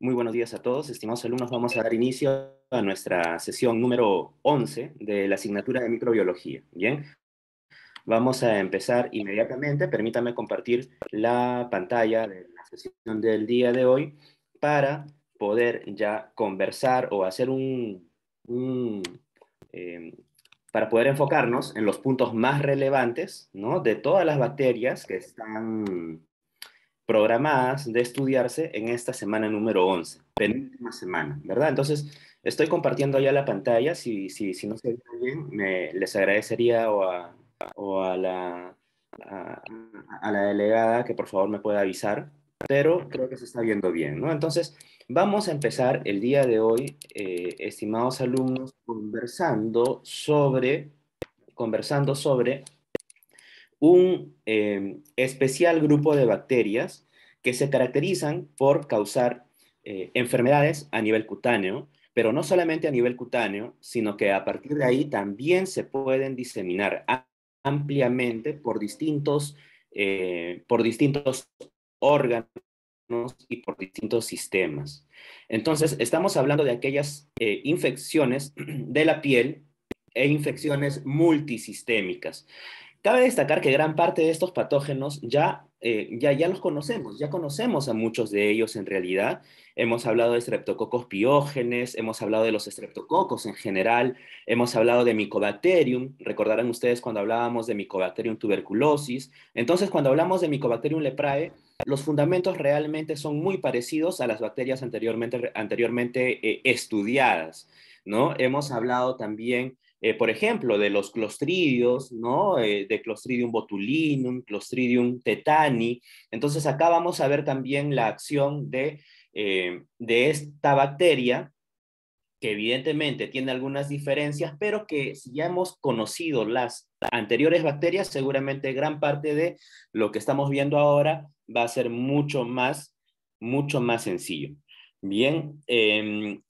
Muy buenos días a todos, estimados alumnos. Vamos a dar inicio a nuestra sesión número 11 de la asignatura de microbiología. Bien, vamos a empezar inmediatamente. Permítame compartir la pantalla de la sesión del día de hoy para poder ya conversar o hacer un, em, para poder enfocarnos en los puntos más relevantes ¿no? de todas las bacterias que están programadas de estudiarse en esta semana número 11, penúltima semana, ¿verdad? Entonces, estoy compartiendo ya la pantalla, si, si, no se ve bien, me, les agradecería o a, la, la delegada que por favor me pueda avisar, pero creo que se está viendo bien, ¿no? Entonces, vamos a empezar el día de hoy, eh, estimados alumnos, conversando sobre, conversando sobre un eh, especial grupo de bacterias que se caracterizan por causar eh, enfermedades a nivel cutáneo, pero no solamente a nivel cutáneo, sino que a partir de ahí también se pueden diseminar ampliamente por distintos, eh, por distintos órganos y por distintos sistemas. Entonces, estamos hablando de aquellas eh, infecciones de la piel e infecciones multisistémicas. Cabe destacar que gran parte de estos patógenos ya, eh, ya, ya los conocemos, ya conocemos a muchos de ellos en realidad. Hemos hablado de streptococos piógenes, hemos hablado de los streptococos en general, hemos hablado de Mycobacterium, recordarán ustedes cuando hablábamos de Mycobacterium tuberculosis. Entonces, cuando hablamos de Mycobacterium leprae, los fundamentos realmente son muy parecidos a las bacterias anteriormente, anteriormente eh, estudiadas, ¿no? Hemos hablado también eh, por ejemplo, de los clostridios, ¿no? Eh, de Clostridium botulinum, Clostridium tetani. Entonces acá vamos a ver también la acción de, eh, de esta bacteria, que evidentemente tiene algunas diferencias, pero que si ya hemos conocido las anteriores bacterias, seguramente gran parte de lo que estamos viendo ahora va a ser mucho más, mucho más sencillo. Bien, em,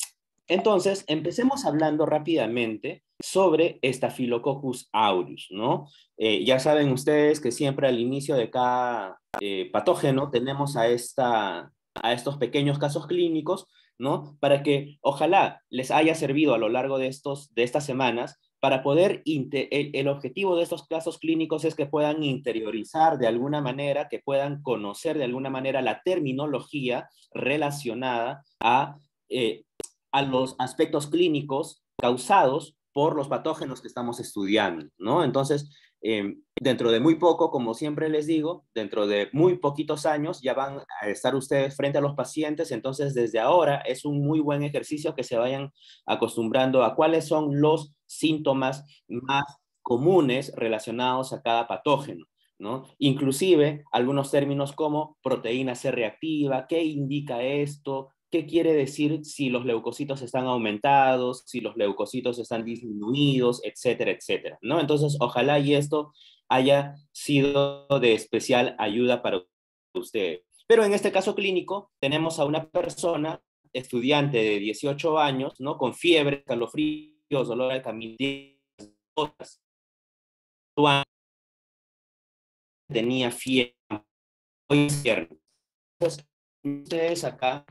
entonces empecemos hablando rápidamente sobre esta Staphylococcus aureus, ¿no? Eh, ya saben ustedes que siempre al inicio de cada eh, patógeno tenemos a, esta, a estos pequeños casos clínicos, ¿no? Para que ojalá les haya servido a lo largo de, estos, de estas semanas para poder, el, objetivo de estos casos clínicos es que puedan interiorizar de alguna manera, que puedan conocer de alguna manera la terminología relacionada a, eh, a los aspectos clínicos causados por los patógenos que estamos estudiando, ¿no? Entonces, em, dentro de muy poco, como siempre les digo, dentro de muy poquitos años ya van a estar ustedes frente a los pacientes, entonces desde ahora es un muy buen ejercicio que se vayan acostumbrando a cuáles son los síntomas más comunes relacionados a cada patógeno. ¿No? Inclusive algunos términos como proteína C reactiva, qué indica esto, qué quiere decir si los leucocitos están aumentados, si los leucocitos están disminuidos, etcétera, etcétera, ¿no? Entonces, ojalá y esto haya sido de especial ayuda para usted. Pero en este caso clínico tenemos a una persona, estudiante de 18 años, ¿no? Con fiebre, calofríos, dolor al camino, tenía fiebre. Entonces, ustedes acá,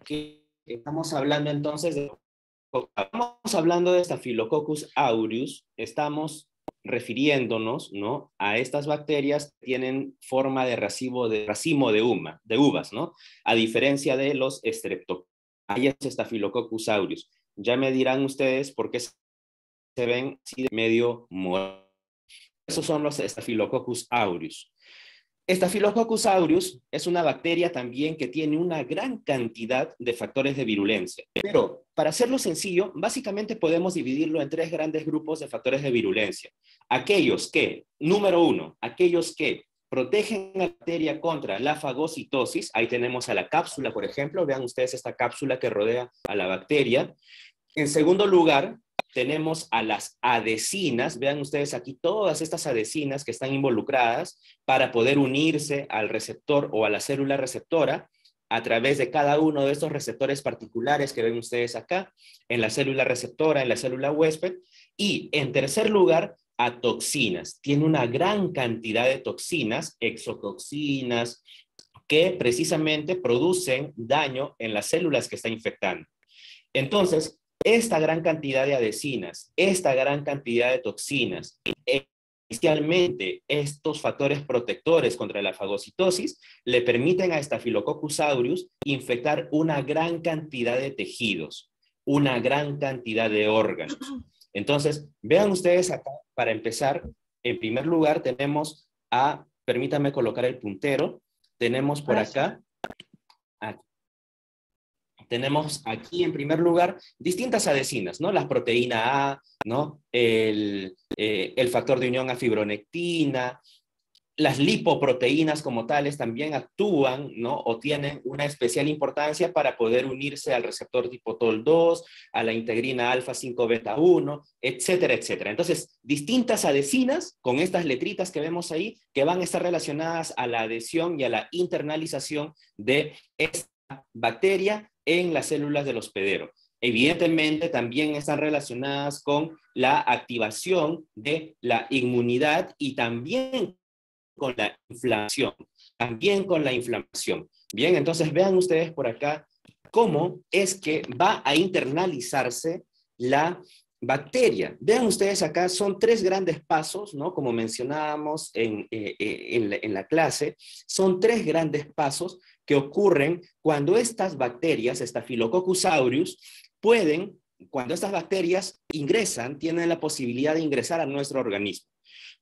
Estamos hablando entonces de, estamos hablando de Staphylococcus aureus, estamos refiriéndonos ¿no? a estas bacterias que tienen forma de racimo de, racimo de, uvas, ¿no? a diferencia de los streptococcus. Ahí es Staphylococcus aureus. Ya me dirán ustedes por qué se ven medio muertos. Esos son los Staphylococcus aureus. Staphylococcus es una bacteria también que tiene una gran cantidad de factores de virulencia. Pero para hacerlo sencillo, básicamente podemos dividirlo en tres grandes grupos de factores de virulencia. Aquellos que, número uno, aquellos que protegen la bacteria contra la fagocitosis. Ahí tenemos a la cápsula, por ejemplo. Vean ustedes esta cápsula que rodea a la bacteria. En segundo lugar, tenemos a las adecinas vean ustedes aquí todas estas adecinas que están involucradas para poder unirse al receptor o a la célula receptora a través de cada uno de estos receptores particulares que ven ustedes acá, en la célula receptora, en la célula huésped. Y en tercer lugar, a toxinas. Tiene una gran cantidad de toxinas, exotoxinas, que precisamente producen daño en las células que está infectando. Entonces, esta gran cantidad de adecinas, esta gran cantidad de toxinas, inicialmente estos factores protectores contra la fagocitosis le permiten a Staphylococcus aureus infectar una gran cantidad de tejidos, una gran cantidad de órganos. Entonces, vean ustedes acá, para empezar, en primer lugar tenemos a, permítame colocar el puntero, tenemos por acá tenemos aquí en primer lugar distintas adhesinas, ¿no? Las proteínas A, ¿no? Eh, el, factor de unión a fibronectina, las lipoproteínas como tales también actúan, ¿no? O tienen una especial importancia para poder unirse al receptor tipo TOL2, a la integrina alfa 5 beta 1, etcétera, etcétera. Entonces, distintas adhesinas con estas letritas que vemos ahí que van a estar relacionadas a la adhesión y a la internalización de estas bacteria en las células del hospedero. Evidentemente, también están relacionadas con la activación de la inmunidad y también con la inflamación. También con la inflamación. Bien, entonces vean ustedes por acá cómo es que va a internalizarse la bacteria. Vean ustedes acá, son tres grandes pasos, ¿no? Como mencionábamos en, eh, eh, en la clase, son tres grandes pasos que ocurren cuando estas bacterias, Staphylococcus aureus, pueden, cuando estas bacterias ingresan, tienen la posibilidad de ingresar a nuestro organismo.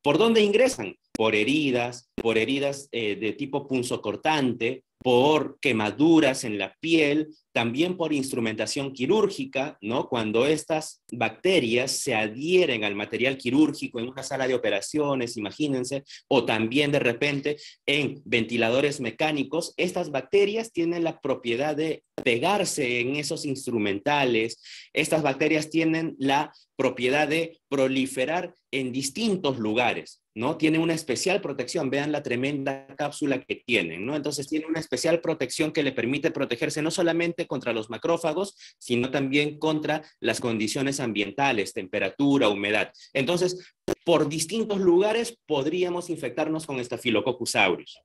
¿Por dónde ingresan? Por heridas, por heridas eh, de tipo punzocortante, por quemaduras en la piel, también por instrumentación quirúrgica, ¿no? Cuando estas bacterias se adhieren al material quirúrgico en una sala de operaciones, imagínense, o también de repente en ventiladores mecánicos, estas bacterias tienen la propiedad de pegarse en esos instrumentales. Estas bacterias tienen la propiedad de proliferar en distintos lugares, ¿no? Tienen una especial protección, vean la tremenda cápsula que tienen, ¿no? Entonces tiene una especial protección que le permite protegerse no solamente contra los macrófagos, sino también contra las condiciones ambientales, temperatura, humedad. Entonces, por distintos lugares podríamos infectarnos con Staphylococcus aureus.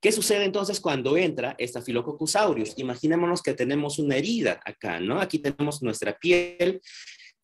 ¿Qué sucede entonces cuando entra Staphylococcus aureus? Imaginémonos que tenemos una herida acá, ¿no? Aquí tenemos nuestra piel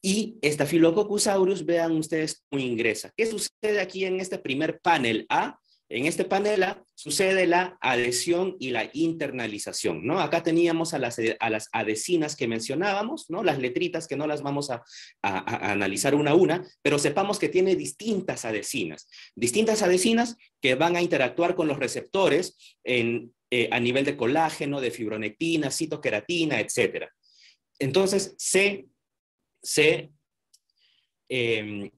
y Staphylococcus aureus, vean ustedes cómo ingresa. ¿Qué sucede aquí en este primer panel A? En este panel sucede la adhesión y la internalización, ¿no? Acá teníamos a las, a adhesinas que mencionábamos, ¿no? Las letritas que no las vamos a, analizar una a una, pero sepamos que tiene distintas adhesinas. Distintas adecinas que van a interactuar con los receptores eh, a nivel de colágeno, de fibronectina, citoqueratina, etcétera. Entonces, se, em,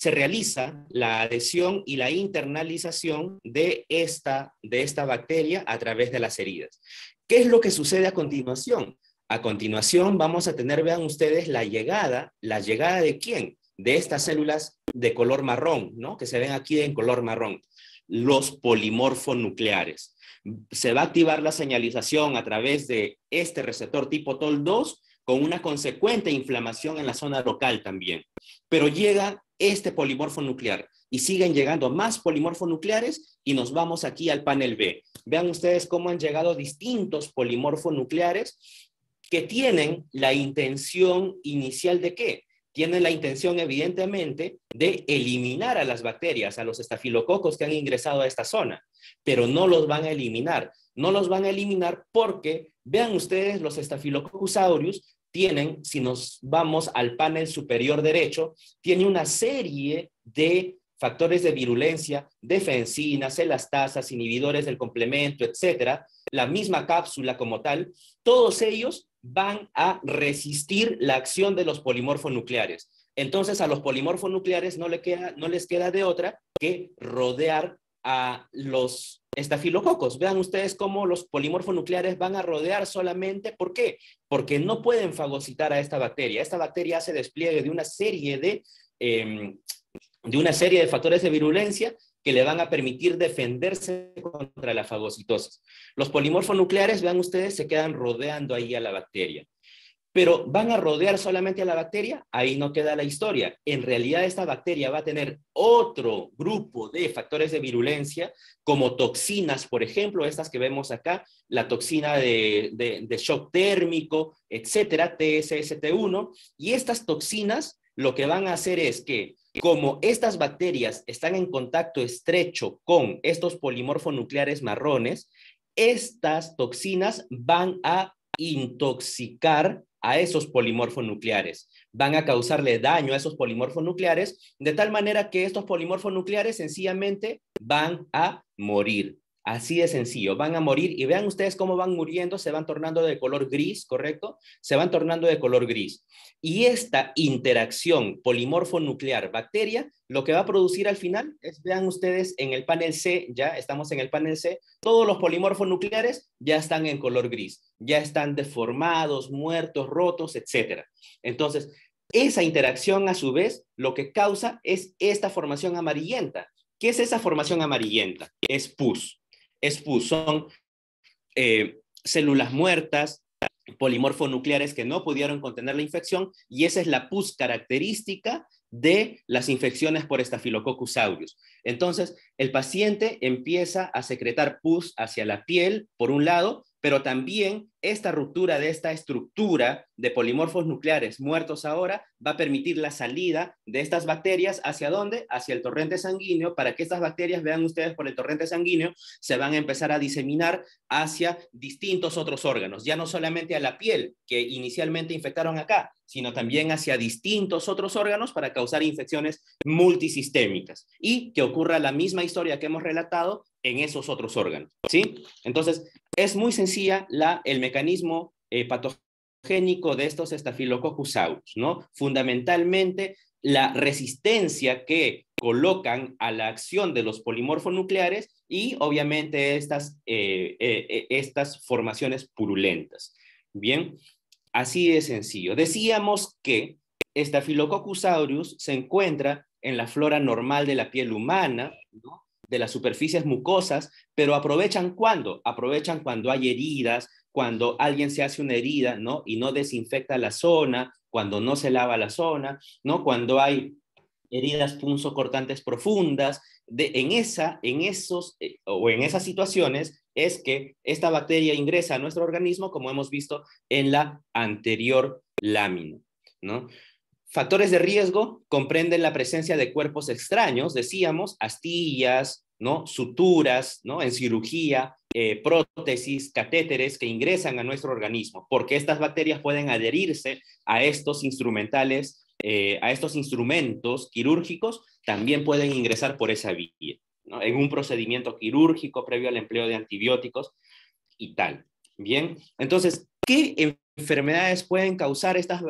se realiza la adhesión y la internalización de esta, de esta bacteria a través de las heridas. ¿Qué es lo que sucede a continuación? A continuación vamos a tener, vean ustedes, la llegada, la llegada de quién? De estas células de color marrón, ¿no? Que se ven aquí en color marrón, los polimorfonucleares. Se va a activar la señalización a través de este receptor tipo TOL2 con una consecuente inflamación en la zona local también. Pero llega este polimorfo nuclear y siguen llegando más polimorfos nucleares y nos vamos aquí al panel B. Vean ustedes cómo han llegado distintos polimorfos nucleares que tienen la intención inicial de qué? Tienen la intención evidentemente de eliminar a las bacterias, a los estafilococos que han ingresado a esta zona, pero no los van a eliminar. No los van a eliminar porque, vean ustedes, los estafilococos aureus tienen, si nos vamos al panel superior derecho, tiene una serie de factores de virulencia, defensinas, elastasas, inhibidores del complemento, etcétera, la misma cápsula como tal, todos ellos van a resistir la acción de los polimorfonucleares. Entonces, a los polimorfonucleares no, le queda, no les queda de otra que rodear a los estafilococos. Vean ustedes cómo los polimorfonucleares van a rodear solamente. ¿Por qué? Porque no pueden fagocitar a esta bacteria. Esta bacteria hace despliegue de una serie de, em, de, una serie de factores de virulencia que le van a permitir defenderse contra la fagocitosis. Los polimorfonucleares, vean ustedes, se quedan rodeando ahí a la bacteria pero van a rodear solamente a la bacteria, ahí no queda la historia. En realidad esta bacteria va a tener otro grupo de factores de virulencia, como toxinas, por ejemplo, estas que vemos acá, la toxina de, shock térmico, etcétera, TSST1, y estas toxinas lo que van a hacer es que como estas bacterias están en contacto estrecho con estos polimorfonucleares marrones, estas toxinas van a intoxicar a esos polimorfos nucleares. Van a causarle daño a esos polimorfos nucleares, de tal manera que estos polimorfos nucleares sencillamente van a morir. Así de sencillo, van a morir y vean ustedes cómo van muriendo, se van tornando de color gris, ¿correcto? Se van tornando de color gris. Y esta interacción polimorfo-nuclear-bacteria, lo que va a producir al final es, vean ustedes en el panel C, ya estamos en el panel C, todos los polimorfos nucleares ya están en color gris, ya están deformados, muertos, rotos, etc. Entonces, esa interacción a su vez lo que causa es esta formación amarillenta. ¿Qué es esa formación amarillenta? Es pus pus, son eh, células muertas, polimorfonucleares que no pudieron contener la infección, y esa es la pus característica de las infecciones por Staphylococcus aureus. Entonces, el paciente empieza a secretar pus hacia la piel, por un lado, pero también esta ruptura de esta estructura de polimorfos nucleares muertos ahora va a permitir la salida de estas bacterias hacia dónde? Hacia el torrente sanguíneo, para que estas bacterias, vean ustedes, por el torrente sanguíneo se van a empezar a diseminar hacia distintos otros órganos, ya no solamente a la piel que inicialmente infectaron acá, sino también hacia distintos otros órganos para causar infecciones multisistémicas y que ocurra la misma historia que hemos relatado en esos otros órganos, ¿sí? Entonces, es muy sencilla la, el mecanismo mecanismo eh, patogénico de estos Staphylococcus aureus, ¿no? Fundamentalmente la resistencia que colocan a la acción de los nucleares y obviamente estas, eh, eh, estas formaciones purulentas. Bien, así de sencillo. Decíamos que Staphylococcus aureus se encuentra en la flora normal de la piel humana, de las superficies mucosas, pero aprovechan cuando? Aprovechan cuando hay heridas, cuando alguien se hace una herida, ¿no? Y no desinfecta la zona, cuando no se lava la zona, ¿no? Cuando hay heridas punzocortantes profundas, de, en, esa, en, esos, eh, o en esas situaciones es que esta bacteria ingresa a nuestro organismo, como hemos visto en la anterior lámina, ¿no? Factores de riesgo comprenden la presencia de cuerpos extraños, decíamos, astillas, ¿no? Suturas, ¿no? En cirugía, eh, prótesis, catéteres que ingresan a nuestro organismo, porque estas bacterias pueden adherirse a estos instrumentales, eh, a estos instrumentos quirúrgicos, también pueden ingresar por esa vía, en un procedimiento quirúrgico previo al empleo de antibióticos y tal. Bien, entonces, ¿qué enfermedades pueden causar estas,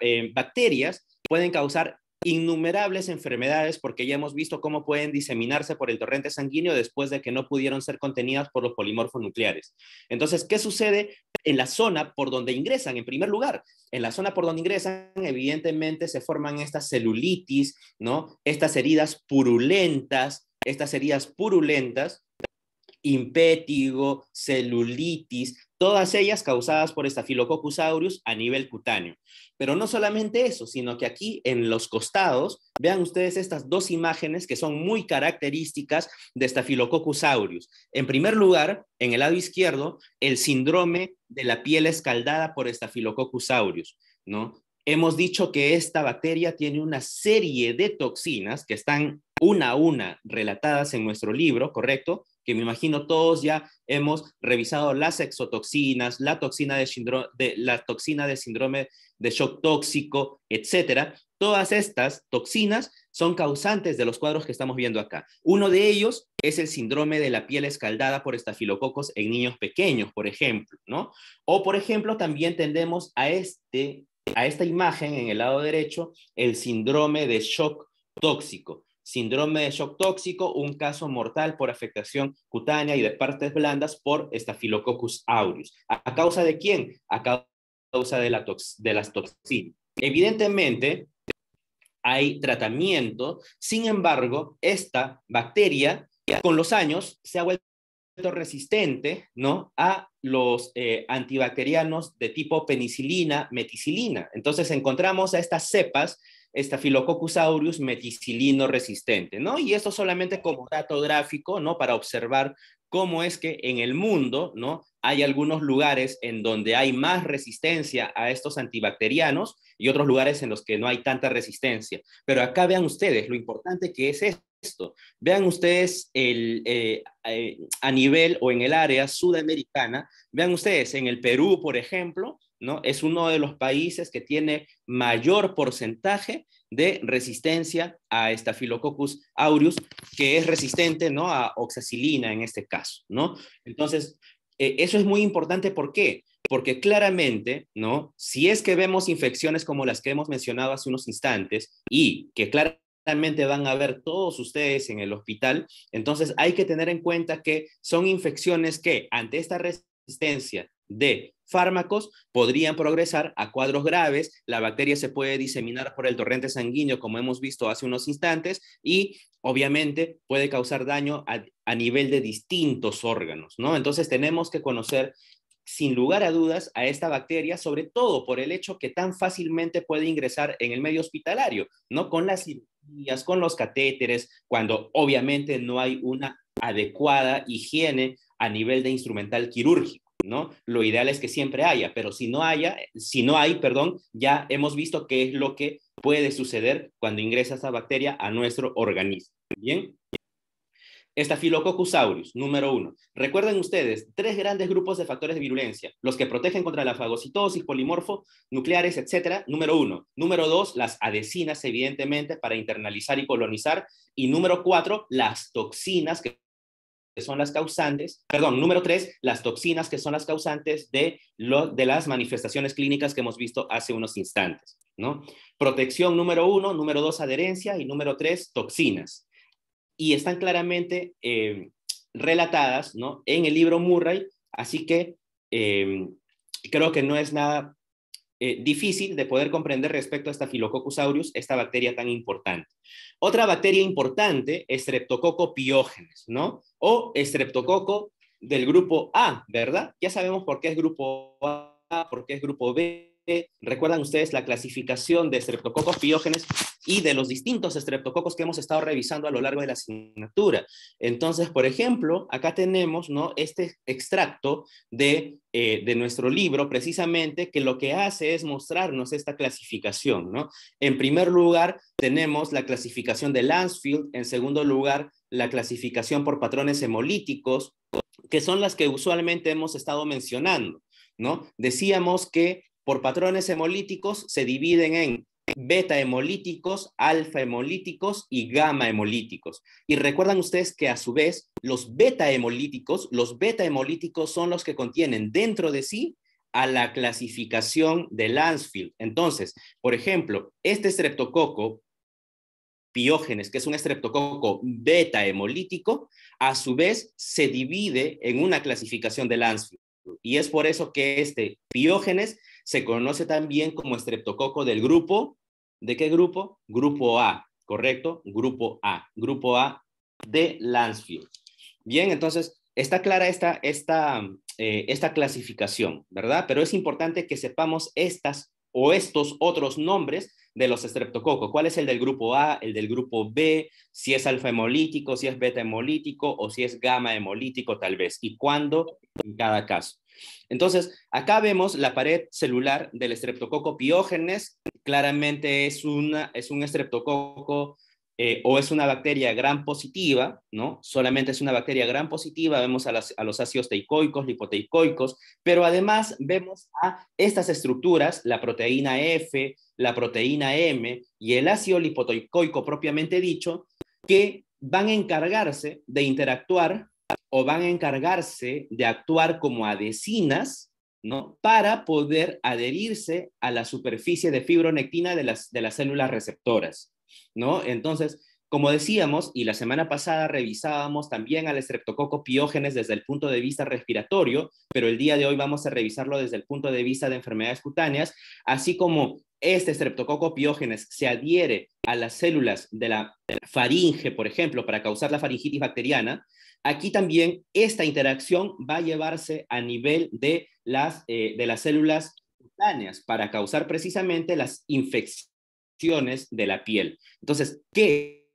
eh, bacterias? Pueden causar innumerables enfermedades porque ya hemos visto cómo pueden diseminarse por el torrente sanguíneo después de que no pudieron ser contenidas por los polimorfos nucleares. Entonces, ¿qué sucede en la zona por donde ingresan? En primer lugar, en la zona por donde ingresan, evidentemente se forman estas celulitis, ¿no? Estas heridas purulentas, estas heridas purulentas, impétigo, celulitis, todas ellas causadas por Staphylococcus aureus a nivel cutáneo. Pero no solamente eso, sino que aquí en los costados, vean ustedes estas dos imágenes que son muy características de Staphylococcus aureus. En primer lugar, en el lado izquierdo, el síndrome de la piel escaldada por Staphylococcus aureus, ¿no? Hemos dicho que esta bacteria tiene una serie de toxinas que están una a una relatadas en nuestro libro, ¿correcto? me imagino todos ya hemos revisado las exotoxinas, la toxina de, la toxina de síndrome de shock tóxico, etcétera. Todas estas toxinas son causantes de los cuadros que estamos viendo acá. Uno de ellos es el síndrome de la piel escaldada por estafilococos en niños pequeños, por ejemplo, ¿no? O por ejemplo, también tendemos a este a esta imagen en el lado derecho el síndrome de shock tóxico síndrome de shock tóxico, un caso mortal por afectación cutánea y de partes blandas por Staphylococcus aureus. ¿A causa de quién? A causa de, la de las toxinas. Evidentemente, hay tratamiento, sin embargo, esta bacteria con los años se ha vuelto resistente ¿no? a los eh, antibacterianos de tipo penicilina, meticilina. Entonces encontramos a estas cepas Staphylococcus aureus meticilino resistente, ¿no? Y esto solamente como dato gráfico, ¿no? Para observar cómo es que en el mundo, ¿no? Hay algunos lugares en donde hay más resistencia a estos antibacterianos y otros lugares en los que no hay tanta resistencia. Pero acá vean ustedes lo importante que es esto. Vean ustedes el, eh, eh, a nivel o en el área sudamericana, vean ustedes en el Perú, por ejemplo, es uno de los países que tiene mayor porcentaje de resistencia a Staphylococcus aureus, que es resistente, ¿no? A oxacilina en este caso, ¿no? Entonces, eh, eso es muy importante, ¿por qué? Porque claramente, ¿no? Si es que vemos infecciones como las que hemos mencionado hace unos instantes y que claramente van a ver todos ustedes en el hospital. Entonces hay que tener en cuenta que son infecciones que ante esta resistencia de fármacos podrían progresar a cuadros graves, la bacteria se puede diseminar por el torrente sanguíneo, como hemos visto hace unos instantes, y obviamente puede causar daño a, nivel de distintos órganos, ¿no? Entonces tenemos que conocer sin lugar a dudas a esta bacteria, sobre todo por el hecho que tan fácilmente puede ingresar en el medio hospitalario, ¿no? Con las cirugías, con los catéteres, cuando obviamente no hay una adecuada higiene a nivel de instrumental quirúrgico. ¿no? Lo ideal es que siempre haya, pero si no haya, eh, si no hay, perdón, ya hemos visto qué es lo que puede suceder cuando ingresa esta bacteria a nuestro organismo. Bien. Staphylococcus aureus, número uno. Recuerden ustedes, tres grandes grupos de factores de virulencia, los que protegen contra la fagocitosis, polimorfo, nucleares, etcétera, número uno. Número dos, las adhesinas, evidentemente, para internalizar y colonizar. Y número cuatro, las toxinas que que son las causantes, perdón, número tres, las toxinas que son las causantes de, de las manifestaciones clínicas que hemos visto hace unos instantes, ¿no? Protección número uno, número dos, adherencia y número tres, toxinas. Y están claramente eh, relatadas, ¿no? En el libro Murray, así que eh, creo que no es nada eh, difícil de poder comprender respecto a esta Filococcus aureus, esta bacteria tan importante. Otra bacteria importante, Streptococcus piógenes, ¿no? O Streptococcus del grupo A, ¿verdad? Ya sabemos por qué es grupo A, por qué es grupo B. Recuerdan ustedes la clasificación de Streptococcus piógenes y de los distintos estreptococos que hemos estado revisando a lo largo de la asignatura. Entonces, por ejemplo, acá tenemos ¿no? este extracto de, eh, de nuestro libro, precisamente, que lo que hace es mostrarnos esta clasificación. ¿no? En primer lugar, tenemos la clasificación de Lansfield, en segundo lugar, la clasificación por patrones hemolíticos, que son las que usualmente hemos estado mencionando. ¿no? Decíamos que por patrones hemolíticos se dividen en beta hemolíticos, alfa hemolíticos y gamma hemolíticos. Y recuerdan ustedes que a su vez los beta hemolíticos, los beta hemolíticos son los que contienen dentro de sí a la clasificación de Lansfield. Entonces, por ejemplo, este estreptococo piógenes, que es un estreptococo beta hemolítico, a su vez se divide en una clasificación de Lansfield. Y es por eso que este piógenes se conoce también como estreptococo del grupo, ¿de qué grupo? Grupo A, ¿correcto? Grupo A, grupo A de Lansfield. Bien, entonces, está clara esta, esta, eh, esta clasificación, ¿verdad? Pero es importante que sepamos estas o estos otros nombres de los estreptococos. ¿Cuál es el del grupo A, el del grupo B? Si es alfa hemolítico, si es beta hemolítico o si es gamma hemolítico tal vez. ¿Y cuándo en cada caso? Entonces, acá vemos la pared celular del estreptococo piógenes. Claramente es, es un estreptococo eh, o es una bacteria gran positiva, ¿no? Solamente es una bacteria gran positiva, vemos a, los ácidos teicoicos, lipoteicoicos, pero además vemos a estas estructuras, la proteína F, la proteína M y el ácido lipoteicoico propiamente dicho, que van a encargarse de interactuar o van a encargarse de actuar como adhesinas, ¿no? Para poder adherirse a la superficie de fibronectina de las células receptoras. ¿no? Entonces, como decíamos, y la semana pasada revisábamos también al estreptococo piógenes desde el punto de vista respiratorio, pero el día de hoy vamos a revisarlo desde el punto de vista de enfermedades cutáneas, así como este estreptococo piógenes se adhiere a las células de la faringe, por ejemplo, para causar la faringitis bacteriana, aquí también esta interacción va a llevarse a nivel de eh, de las células cutáneas para causar precisamente las infecciones de la piel. Entonces, ¿qué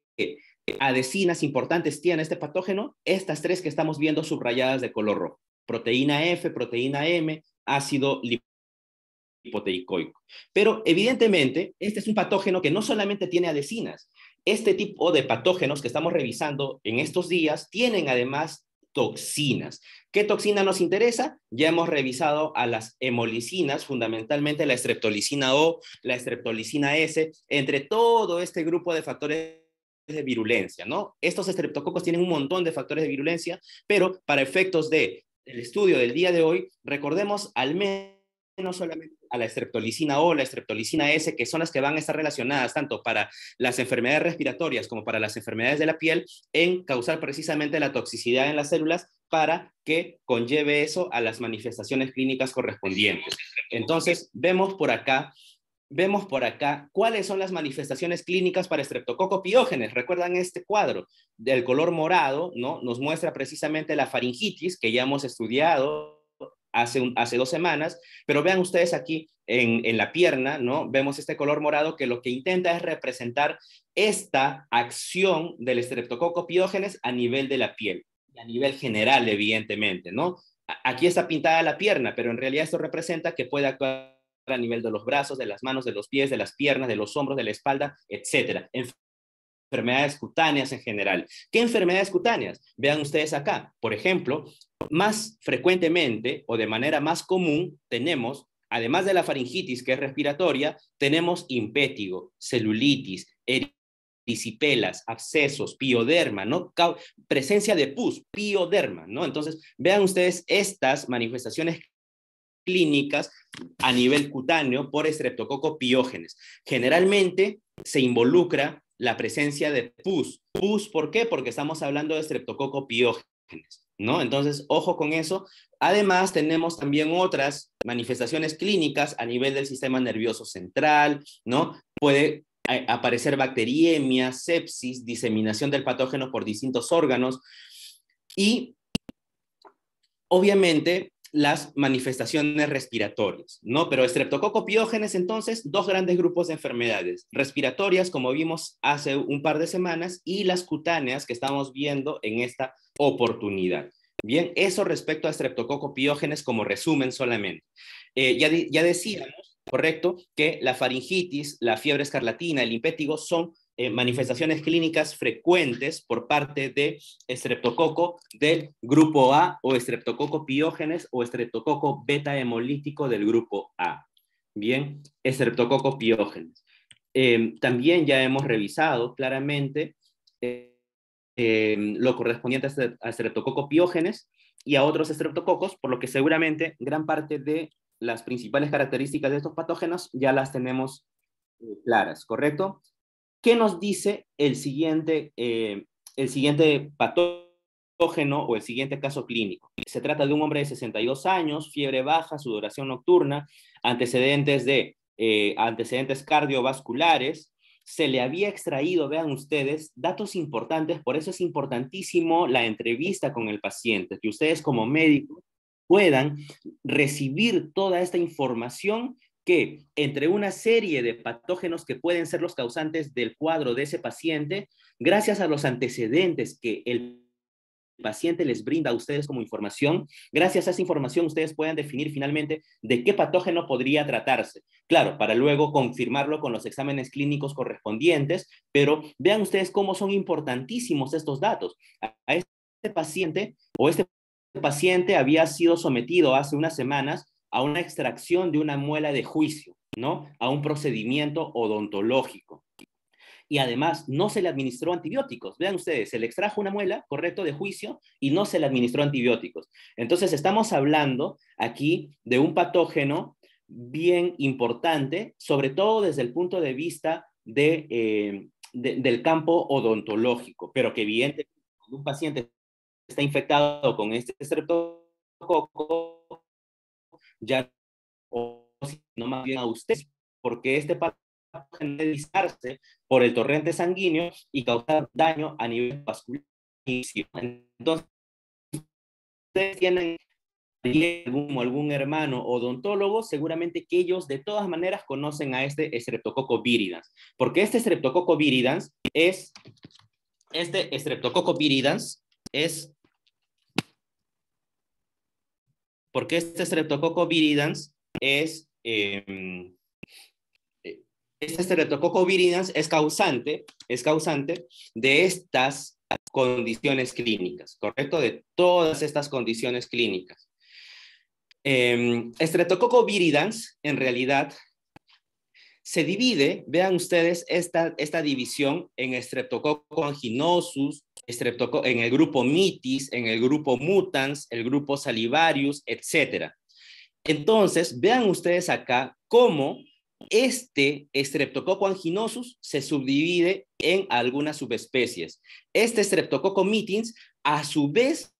adecinas importantes tiene este patógeno? Estas tres que estamos viendo subrayadas de color rojo. Proteína F, proteína M, ácido lipoteicoico. Pero evidentemente, este es un patógeno que no solamente tiene adecinas. Este tipo de patógenos que estamos revisando en estos días tienen además toxinas. ¿Qué toxina nos interesa? Ya hemos revisado a las hemolicinas, fundamentalmente la estreptolicina O, la estreptolicina S, entre todo este grupo de factores de virulencia, ¿no? Estos estreptococos tienen un montón de factores de virulencia, pero para efectos del estudio del día de hoy, recordemos al menos solamente la estreptolicina O, la estreptolicina S, que son las que van a estar relacionadas tanto para las enfermedades respiratorias como para las enfermedades de la piel, en causar precisamente la toxicidad en las células para que conlleve eso a las manifestaciones clínicas correspondientes. Entonces, vemos por acá vemos por acá cuáles son las manifestaciones clínicas para estreptococo Recuerdan este cuadro del color morado, ¿no? Nos muestra precisamente la faringitis que ya hemos estudiado hace, hace dos semanas, pero vean ustedes aquí en, la pierna, ¿no? Vemos este color morado que lo que intenta es representar esta acción del estreptococo a nivel de la piel, a nivel general, evidentemente, ¿no? Aquí está pintada la pierna, pero en realidad esto representa que puede actuar a nivel de los brazos, de las manos, de los pies, de las piernas, de los hombros, de la espalda, etcétera. Enfermedades cutáneas en general. ¿Qué enfermedades cutáneas? Vean ustedes acá, por ejemplo, más frecuentemente o de manera más común tenemos, además de la faringitis que es respiratoria, tenemos impétigo, celulitis, erisipelas abscesos, pioderma, ¿no? presencia de pus, pioderma, ¿no? Entonces, vean ustedes estas manifestaciones clínicas a nivel cutáneo por estreptococo piógenes. Generalmente se involucra la presencia de pus. ¿Pus por qué? Porque estamos hablando de estreptococo piógenes. ¿no? Entonces, ojo con eso. Además, tenemos también otras manifestaciones clínicas a nivel del sistema nervioso central, ¿no? Puede eh, aparecer bacteriemia, sepsis, diseminación del patógeno por distintos órganos y obviamente las manifestaciones respiratorias, ¿no? Pero estreptococo entonces, dos grandes grupos de enfermedades, respiratorias, como vimos hace un par de semanas, y las cutáneas que estamos viendo en esta oportunidad. Bien, eso respecto a estreptococo como resumen solamente. Eh, ya, ya decíamos, correcto, que la faringitis, la fiebre escarlatina, el impétigo son eh, manifestaciones clínicas frecuentes por parte de estreptococo del grupo A o estreptococo piógenes o estreptococo beta hemolítico del grupo A. Bien, estreptococo piógenes. Em, también ya hemos revisado claramente eh, em, lo correspondiente este, a estreptococo piógenes y a otros estreptococos, por lo que seguramente gran parte de las principales características de estos patógenos ya las tenemos eh, claras, ¿correcto? ¿Qué nos dice el siguiente, eh, el siguiente patógeno o el siguiente caso clínico? Se trata de un hombre de 62 años, fiebre baja, sudoración nocturna, antecedentes de eh, antecedentes cardiovasculares, se le había extraído, vean ustedes, datos importantes, por eso es importantísimo la entrevista con el paciente, que ustedes como médicos puedan recibir toda esta información que entre una serie de patógenos que pueden ser los causantes del cuadro de ese paciente, gracias a los antecedentes que el paciente les brinda a ustedes como información, gracias a esa información ustedes puedan definir finalmente de qué patógeno podría tratarse. Claro, para luego confirmarlo con los exámenes clínicos correspondientes, pero vean ustedes cómo son importantísimos estos datos. A este paciente o este paciente había sido sometido hace unas semanas a una extracción de una muela de juicio, ¿no? A un procedimiento odontológico. Y además no se le administró antibióticos. Vean ustedes, se le extrajo una muela, correcto, de juicio y no se le administró antibióticos. Entonces estamos hablando aquí de un patógeno bien importante, sobre todo desde el punto de vista de, eh, del campo odontológico, pero que evidentemente un paciente está infectado con este streptococo ya o si no más bien a ustedes, porque este patógeno generalizarse por el torrente sanguíneo y causar daño a nivel vascular. Entonces, ustedes tienen algún, hermano odontólogo, seguramente que ellos de todas maneras conocen a este Streptococcus viridans, porque este Streptococcus viridans es, este Streptococcus viridans es porque este streptococo viridans es em, este es causante, es causante de estas condiciones clínicas, ¿correcto? De todas estas condiciones clínicas. Eh, viridans, en realidad, se divide, vean ustedes esta, esta división en Streptococcus anginosus, en el grupo mitis, en el grupo mutans, el grupo salivarius, etc. Entonces, vean ustedes acá cómo este Streptococcus anginosus se subdivide en algunas subespecies. Este Streptococcus mitins, a su vez,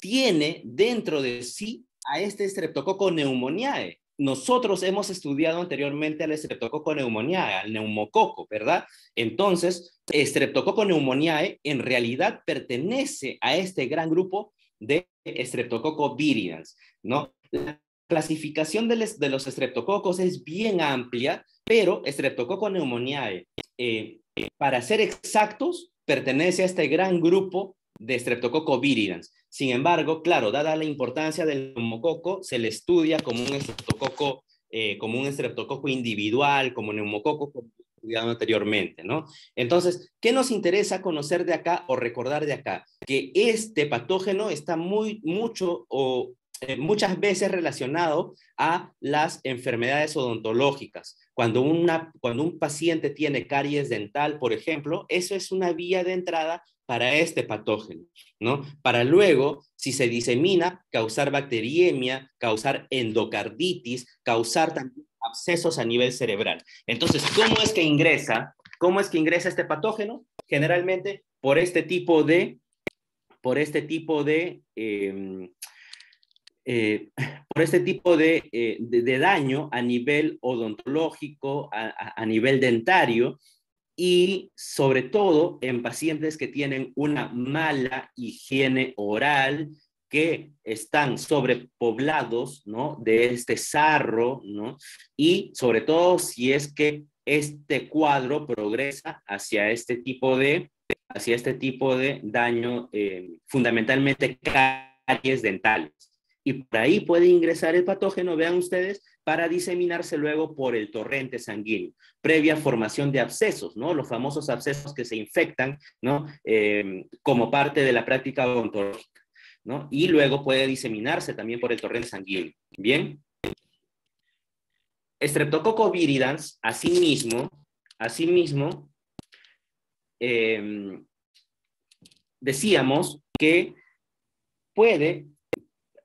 tiene dentro de sí a este Streptococcus pneumoniae nosotros hemos estudiado anteriormente al Streptococcus neumoniae, al neumococo, ¿verdad? Entonces, Streptococcus neumoniae en realidad pertenece a este gran grupo de Streptococcus viridans, ¿no? La clasificación de, los estreptococos es bien amplia, pero Streptococcus neumoniae, eh, para ser exactos, pertenece a este gran grupo de Streptococcus viridans. Sin embargo, claro, dada la importancia del neumococo, se le estudia como un estreptococo, eh, como un estreptococo individual, como neumococo, como estudiado anteriormente, ¿no? Entonces, ¿qué nos interesa conocer de acá o recordar de acá? Que este patógeno está muy, mucho o eh, muchas veces relacionado a las enfermedades odontológicas. Cuando, una, cuando un paciente tiene caries dental, por ejemplo, eso es una vía de entrada para este patógeno, ¿no? Para luego, si se disemina, causar bacteriemia, causar endocarditis, causar también abscesos a nivel cerebral. Entonces, ¿cómo es que ingresa? ¿Cómo es que ingresa este patógeno? Generalmente por este tipo de, por este tipo de, em, eh, por este tipo eh, de, daño a nivel odontológico, a, nivel dentario y sobre todo en pacientes que tienen una mala higiene oral, que están sobrepoblados de este sarro y sobre todo si es que este cuadro progresa hacia este tipo de, hacia este tipo de daño, eh, fundamentalmente caries dentales y por ahí puede ingresar el patógeno, vean ustedes, para diseminarse luego por el torrente sanguíneo, previa formación de abscesos, ¿no? Los famosos abscesos que se infectan, ¿no? Em, como parte de la práctica odontológica, ¿no? Y luego puede diseminarse también por el torrente sanguíneo, ¿bien? Streptococcus asimismo, asimismo, em, decíamos que puede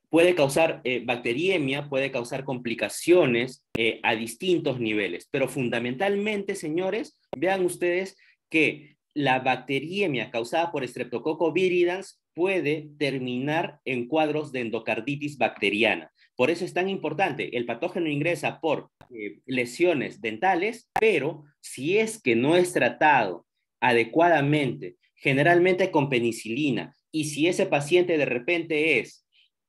puede causar eh, bacteriemia, puede causar complicaciones eh, a distintos niveles, pero fundamentalmente, señores, vean ustedes que la bacteriemia causada por Streptococcus viridans puede terminar en cuadros de endocarditis bacteriana. Por eso es tan importante, el patógeno ingresa por eh, lesiones dentales, pero si es que no es tratado adecuadamente, generalmente con penicilina, y si ese paciente de repente es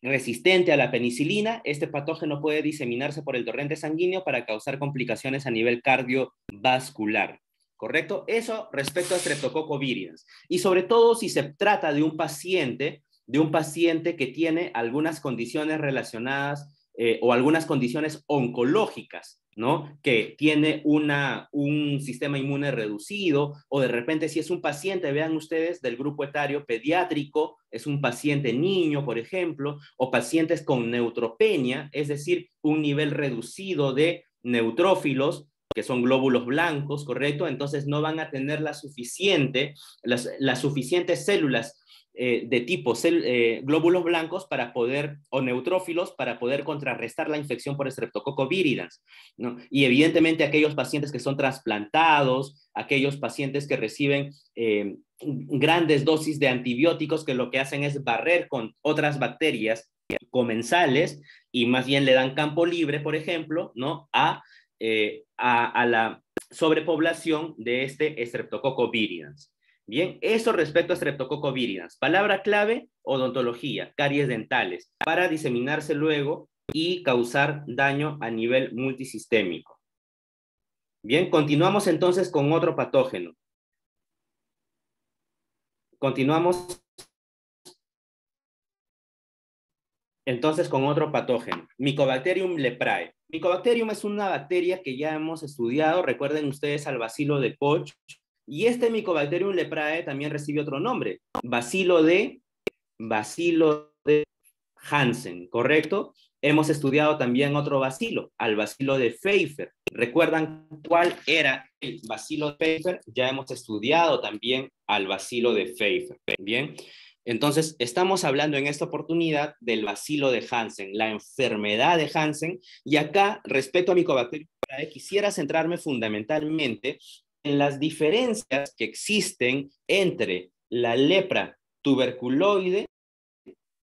resistente a la penicilina, este patógeno puede diseminarse por el torrente sanguíneo para causar complicaciones a nivel cardiovascular. ¿Correcto? Eso respecto a streptococovirus. Y sobre todo si se trata de un paciente, de un paciente que tiene algunas condiciones relacionadas eh, o algunas condiciones oncológicas, que tiene una, un sistema inmune reducido o de repente si es un paciente, vean ustedes, del grupo etario pediátrico, es un paciente niño, por ejemplo, o pacientes con neutropenia, es decir, un nivel reducido de neutrófilos, que son glóbulos blancos, ¿correcto? Entonces no van a tener la suficiente, las, las suficientes células eh, de tipo eh, glóbulos blancos para poder, o neutrófilos para poder contrarrestar la infección por viridans. ¿no? Y evidentemente aquellos pacientes que son trasplantados, aquellos pacientes que reciben eh, grandes dosis de antibióticos que lo que hacen es barrer con otras bacterias comensales y más bien le dan campo libre, por ejemplo, ¿no? a, la sobrepoblación de este viridans. Bien, eso respecto a Streptococcus Palabra clave, odontología, caries dentales, para diseminarse luego y causar daño a nivel multisistémico. Bien, continuamos entonces con otro patógeno. Continuamos entonces con otro patógeno, Mycobacterium leprae. Mycobacterium es una bacteria que ya hemos estudiado, recuerden ustedes al bacilo de Poch, y este Mycobacterium leprae también recibe otro nombre, bacilo de, bacilo de Hansen, ¿correcto? Hemos estudiado también otro bacilo, al bacilo de Pfeiffer. ¿Recuerdan cuál era el bacilo de Pfeiffer? Ya hemos estudiado también al bacilo de Pfeiffer, ¿bien? Entonces, estamos hablando en esta oportunidad del bacilo de Hansen, la enfermedad de Hansen, y acá, respecto a Mycobacterium quisiera centrarme fundamentalmente las diferencias que existen entre la lepra tuberculoide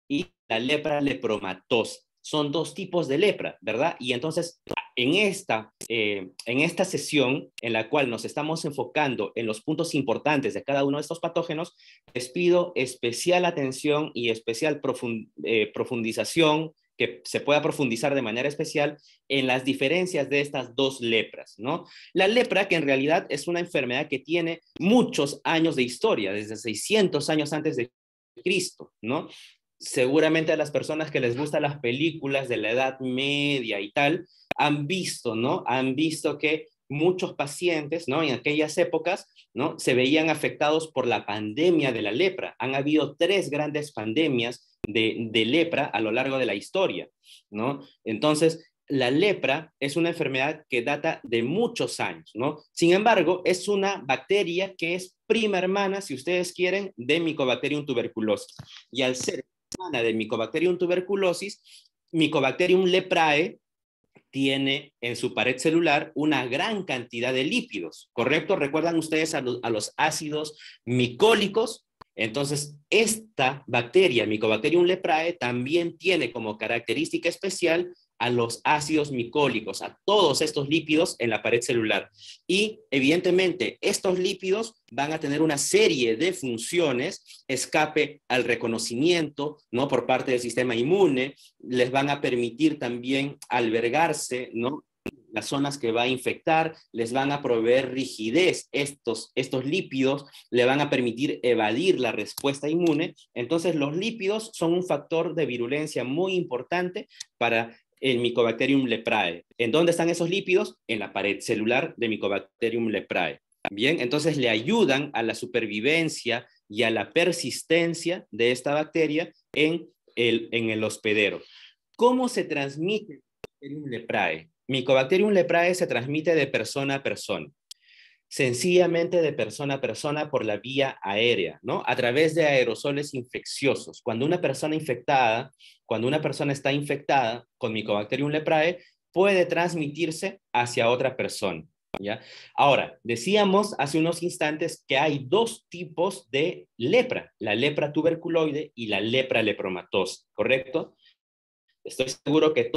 y la lepra lepromatosa. Son dos tipos de lepra, ¿verdad? Y entonces, en esta, eh, en esta sesión en la cual nos estamos enfocando en los puntos importantes de cada uno de estos patógenos, les pido especial atención y especial eh, profundización que se pueda profundizar de manera especial en las diferencias de estas dos lepras, ¿no? La lepra, que en realidad es una enfermedad que tiene muchos años de historia, desde 600 años antes de Cristo, ¿no? Seguramente a las personas que les gustan las películas de la Edad Media y tal, han visto, ¿no? Han visto que muchos pacientes, ¿no? En aquellas épocas, ¿no? Se veían afectados por la pandemia de la lepra. Han habido tres grandes pandemias de, lepra a lo largo de la historia, ¿no? Entonces, la lepra es una enfermedad que data de muchos años, ¿no? Sin embargo, es una bacteria que es prima hermana, si ustedes quieren, de Mycobacterium tuberculosis. Y al ser hermana de Mycobacterium tuberculosis, Mycobacterium leprae tiene en su pared celular una gran cantidad de lípidos, ¿correcto? ¿Recuerdan ustedes a, los ácidos micólicos? Entonces, esta bacteria, Mycobacterium leprae, también tiene como característica especial a los ácidos micólicos, a todos estos lípidos en la pared celular. Y evidentemente estos lípidos van a tener una serie de funciones, escape al reconocimiento, ¿no? Por parte del sistema inmune, les van a permitir también albergarse, ¿no? las zonas que va a infectar, les van a proveer rigidez estos, estos lípidos, le van a permitir evadir la respuesta inmune. Entonces, los lípidos son un factor de virulencia muy importante para el Mycobacterium leprae. ¿En dónde están esos lípidos? En la pared celular de Mycobacterium leprae. Bien, entonces le ayudan a la supervivencia y a la persistencia de esta bacteria en el, en el hospedero. ¿Cómo se transmite Mycobacterium leprae? Mycobacterium leprae se transmite de persona a persona sencillamente de persona a persona por la vía aérea, ¿no? A través de aerosoles infecciosos. Cuando una persona infectada, cuando una persona está infectada con Mycobacterium leprae, puede transmitirse hacia otra persona, ¿ya? Ahora, decíamos hace unos instantes que hay dos tipos de lepra, la lepra tuberculoide y la lepra lepromatosa, ¿correcto? Estoy seguro que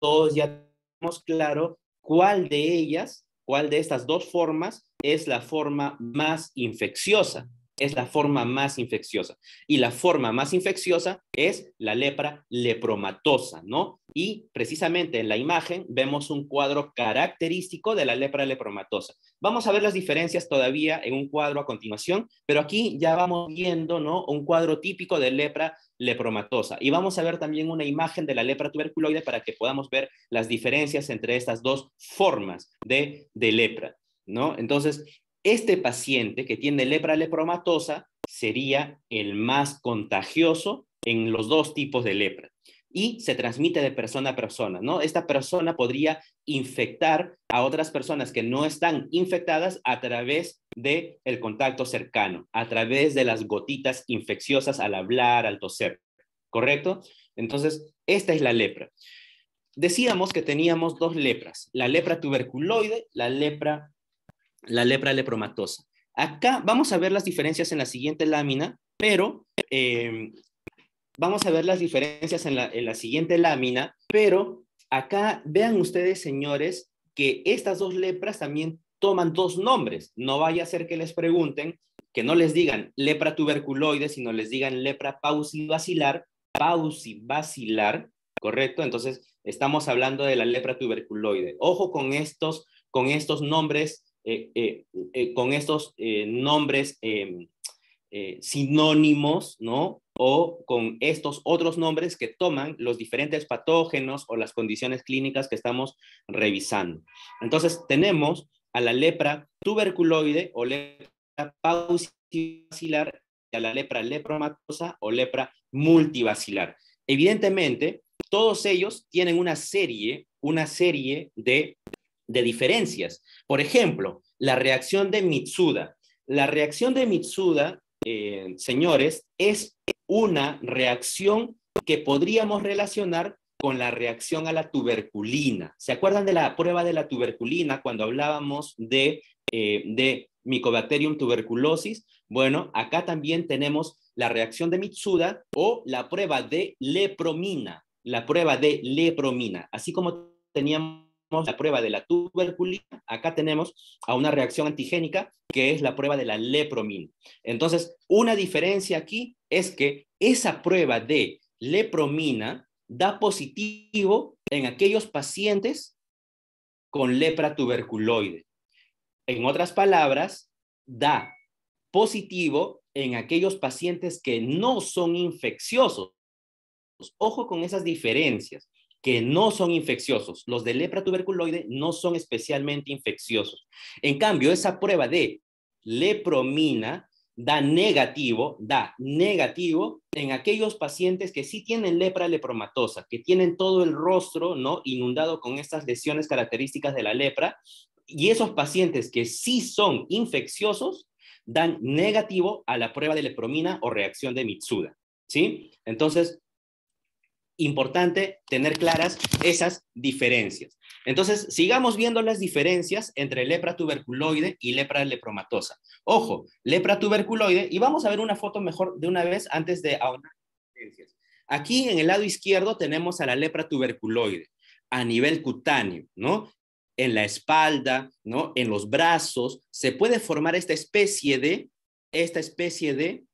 todos ya tenemos claro cuál de ellas cuál de estas dos formas es la forma más infecciosa. Es la forma más infecciosa. Y la forma más infecciosa es la lepra lepromatosa, ¿no? Y precisamente en la imagen vemos un cuadro característico de la lepra lepromatosa. Vamos a ver las diferencias todavía en un cuadro a continuación, pero aquí ya vamos viendo un cuadro típico de lepra lepromatosa. Y vamos a ver también una imagen de la lepra tuberculoide para que podamos ver las diferencias entre estas dos formas de, de lepra. ¿no? Entonces, este paciente que tiene lepra lepromatosa sería el más contagioso en los dos tipos de lepra y se transmite de persona a persona, ¿no? Esta persona podría infectar a otras personas que no están infectadas a través de el contacto cercano, a través de las gotitas infecciosas al hablar, al toser, ¿correcto? Entonces, esta es la lepra. Decíamos que teníamos dos lepras, la lepra tuberculoide, la lepra la lepra lepromatosa. Acá vamos a ver las diferencias en la siguiente lámina, pero eh, Vamos a ver las diferencias en la, siguiente lámina, pero acá vean ustedes, señores, que estas dos lepras también toman dos nombres. No vaya a ser que les pregunten, que no les digan lepra tuberculoide, sino les digan lepra pausivacilar, pausivacilar, ¿correcto? Entonces, estamos hablando de la lepra tuberculoide. Ojo con estos, con estos nombres, eh, eh, eh, con estos nombres em, sinónimos, ¿no? o con estos otros nombres que toman los diferentes patógenos o las condiciones clínicas que estamos revisando. Entonces, tenemos a la lepra tuberculoide o lepra pausivacilar y a la lepra lepromatosa o lepra multivacilar. Evidentemente, todos ellos tienen una serie, una serie de, diferencias. Por ejemplo, la reacción de Mitsuda. La reacción de Mitsuda, eh, señores, es una reacción que podríamos relacionar con la reacción a la tuberculina. ¿Se acuerdan de la prueba de la tuberculina cuando hablábamos de, eh, de Mycobacterium tuberculosis? Bueno, acá también tenemos la reacción de Mitsuda o la prueba de lepromina, la prueba de lepromina, así como teníamos la prueba de la tuberculina, acá tenemos a una reacción antigénica que es la prueba de la lepromina. Entonces, una diferencia aquí es que esa prueba de lepromina da positivo en aquellos pacientes con lepra tuberculoide. En otras palabras, da positivo en aquellos pacientes que no son infecciosos. Ojo con esas diferencias que no son infecciosos. Los de lepra tuberculoide no son especialmente infecciosos. En cambio, esa prueba de lepromina da negativo, da negativo en aquellos pacientes que sí tienen lepra lepromatosa, que tienen todo el rostro no inundado con estas lesiones características de la lepra y esos pacientes que sí son infecciosos dan negativo a la prueba de lepromina o reacción de Mitsuda, ¿sí? Entonces, importante tener claras esas diferencias. Entonces, sigamos viendo las diferencias entre lepra tuberculoide y lepra lepromatosa. Ojo, lepra tuberculoide, y vamos a ver una foto mejor de una vez antes de diferencias Aquí en el lado izquierdo tenemos a la lepra tuberculoide a nivel cutáneo, ¿no? En la espalda, ¿no? En los brazos, se puede formar esta especie de, esta especie de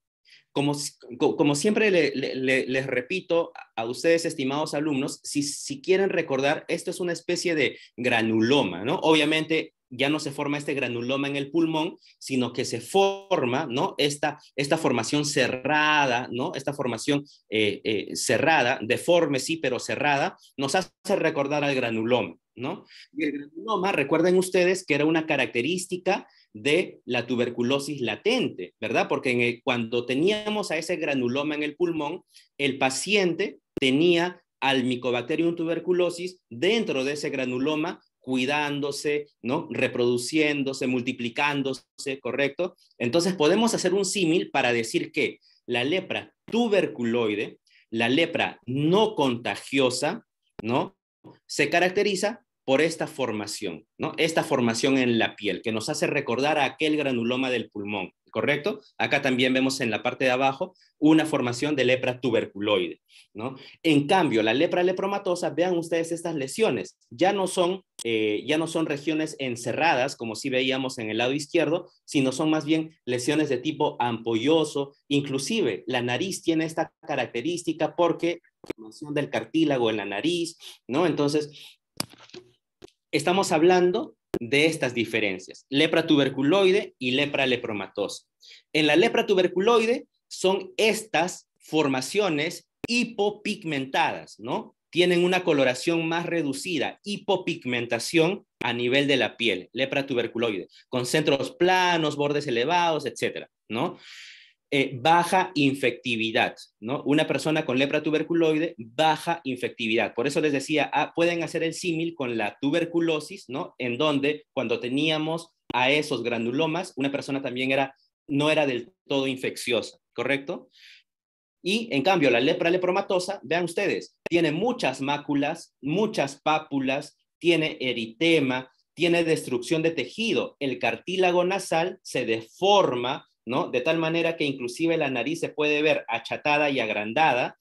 como, siempre les repito a ustedes, estimados alumnos, si, quieren recordar, esto es una especie de granuloma, ¿no? Obviamente ya no se forma este granuloma en el pulmón, sino que se forma, ¿no? Esta, esta formación cerrada, ¿no? Esta formación eh, eh, cerrada, deforme, sí, pero cerrada, nos hace recordar al granuloma, ¿no? Y el granuloma, recuerden ustedes que era una característica de la tuberculosis latente, ¿verdad? Porque cuando teníamos a ese granuloma en el pulmón, el paciente tenía al Mycobacterium tuberculosis dentro de ese granuloma cuidándose, ¿no? Reproduciéndose, multiplicándose, ¿correcto? Entonces podemos hacer un símil para decir que la lepra tuberculoide, la lepra no contagiosa, ¿no? Se caracteriza por esta formación, ¿no? Esta formación en la piel que nos hace recordar a aquel granuloma del pulmón, ¿correcto? Acá también vemos en la parte de abajo una formación de lepra tuberculoide, ¿no? En cambio, la lepra lepromatosa, vean ustedes estas lesiones, ya no son, eh, ya no son regiones encerradas, como si veíamos en el lado izquierdo, sino son más bien lesiones de tipo ampolloso, inclusive la nariz tiene esta característica porque formación del cartílago en la nariz, ¿no? Entonces, estamos hablando de estas diferencias, lepra tuberculoide y lepra lepromatosa. En la lepra tuberculoide son estas formaciones hipopigmentadas, ¿no? Tienen una coloración más reducida, hipopigmentación a nivel de la piel, lepra tuberculoide, con centros planos, bordes elevados, etcétera, ¿no? Eh, baja infectividad, ¿no? Una persona con lepra tuberculoide, baja infectividad. Por eso les decía, ah, pueden hacer el símil con la tuberculosis, ¿no? En donde cuando teníamos a esos granulomas, una persona también era, no era del todo infecciosa, ¿correcto? Y en cambio, la lepra lepromatosa, vean ustedes, tiene muchas máculas, muchas pápulas, tiene eritema, tiene destrucción de tejido, el cartílago nasal se deforma, ¿no? De tal manera que inclusive la nariz se puede ver achatada y agrandada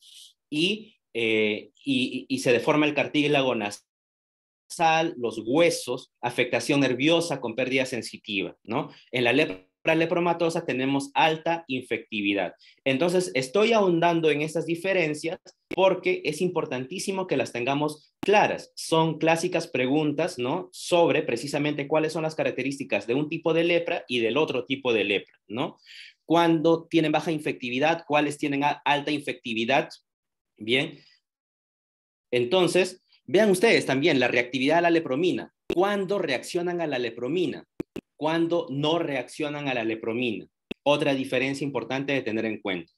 eh, y, se deforma el cartílago nasal, los huesos, afectación nerviosa con pérdida sensitiva, ¿no? En la lepra para lepromatosa tenemos alta infectividad. Entonces, estoy ahondando en estas diferencias porque es importantísimo que las tengamos claras. Son clásicas preguntas, ¿no? Sobre precisamente cuáles son las características de un tipo de lepra y del otro tipo de lepra, ¿no? ¿Cuándo tienen baja infectividad? ¿Cuáles tienen alta infectividad? Bien. Entonces, vean ustedes también la reactividad a la lepromina. ¿Cuándo reaccionan a la lepromina? cuando no reaccionan a la lepromina. Otra diferencia importante de tener en cuenta.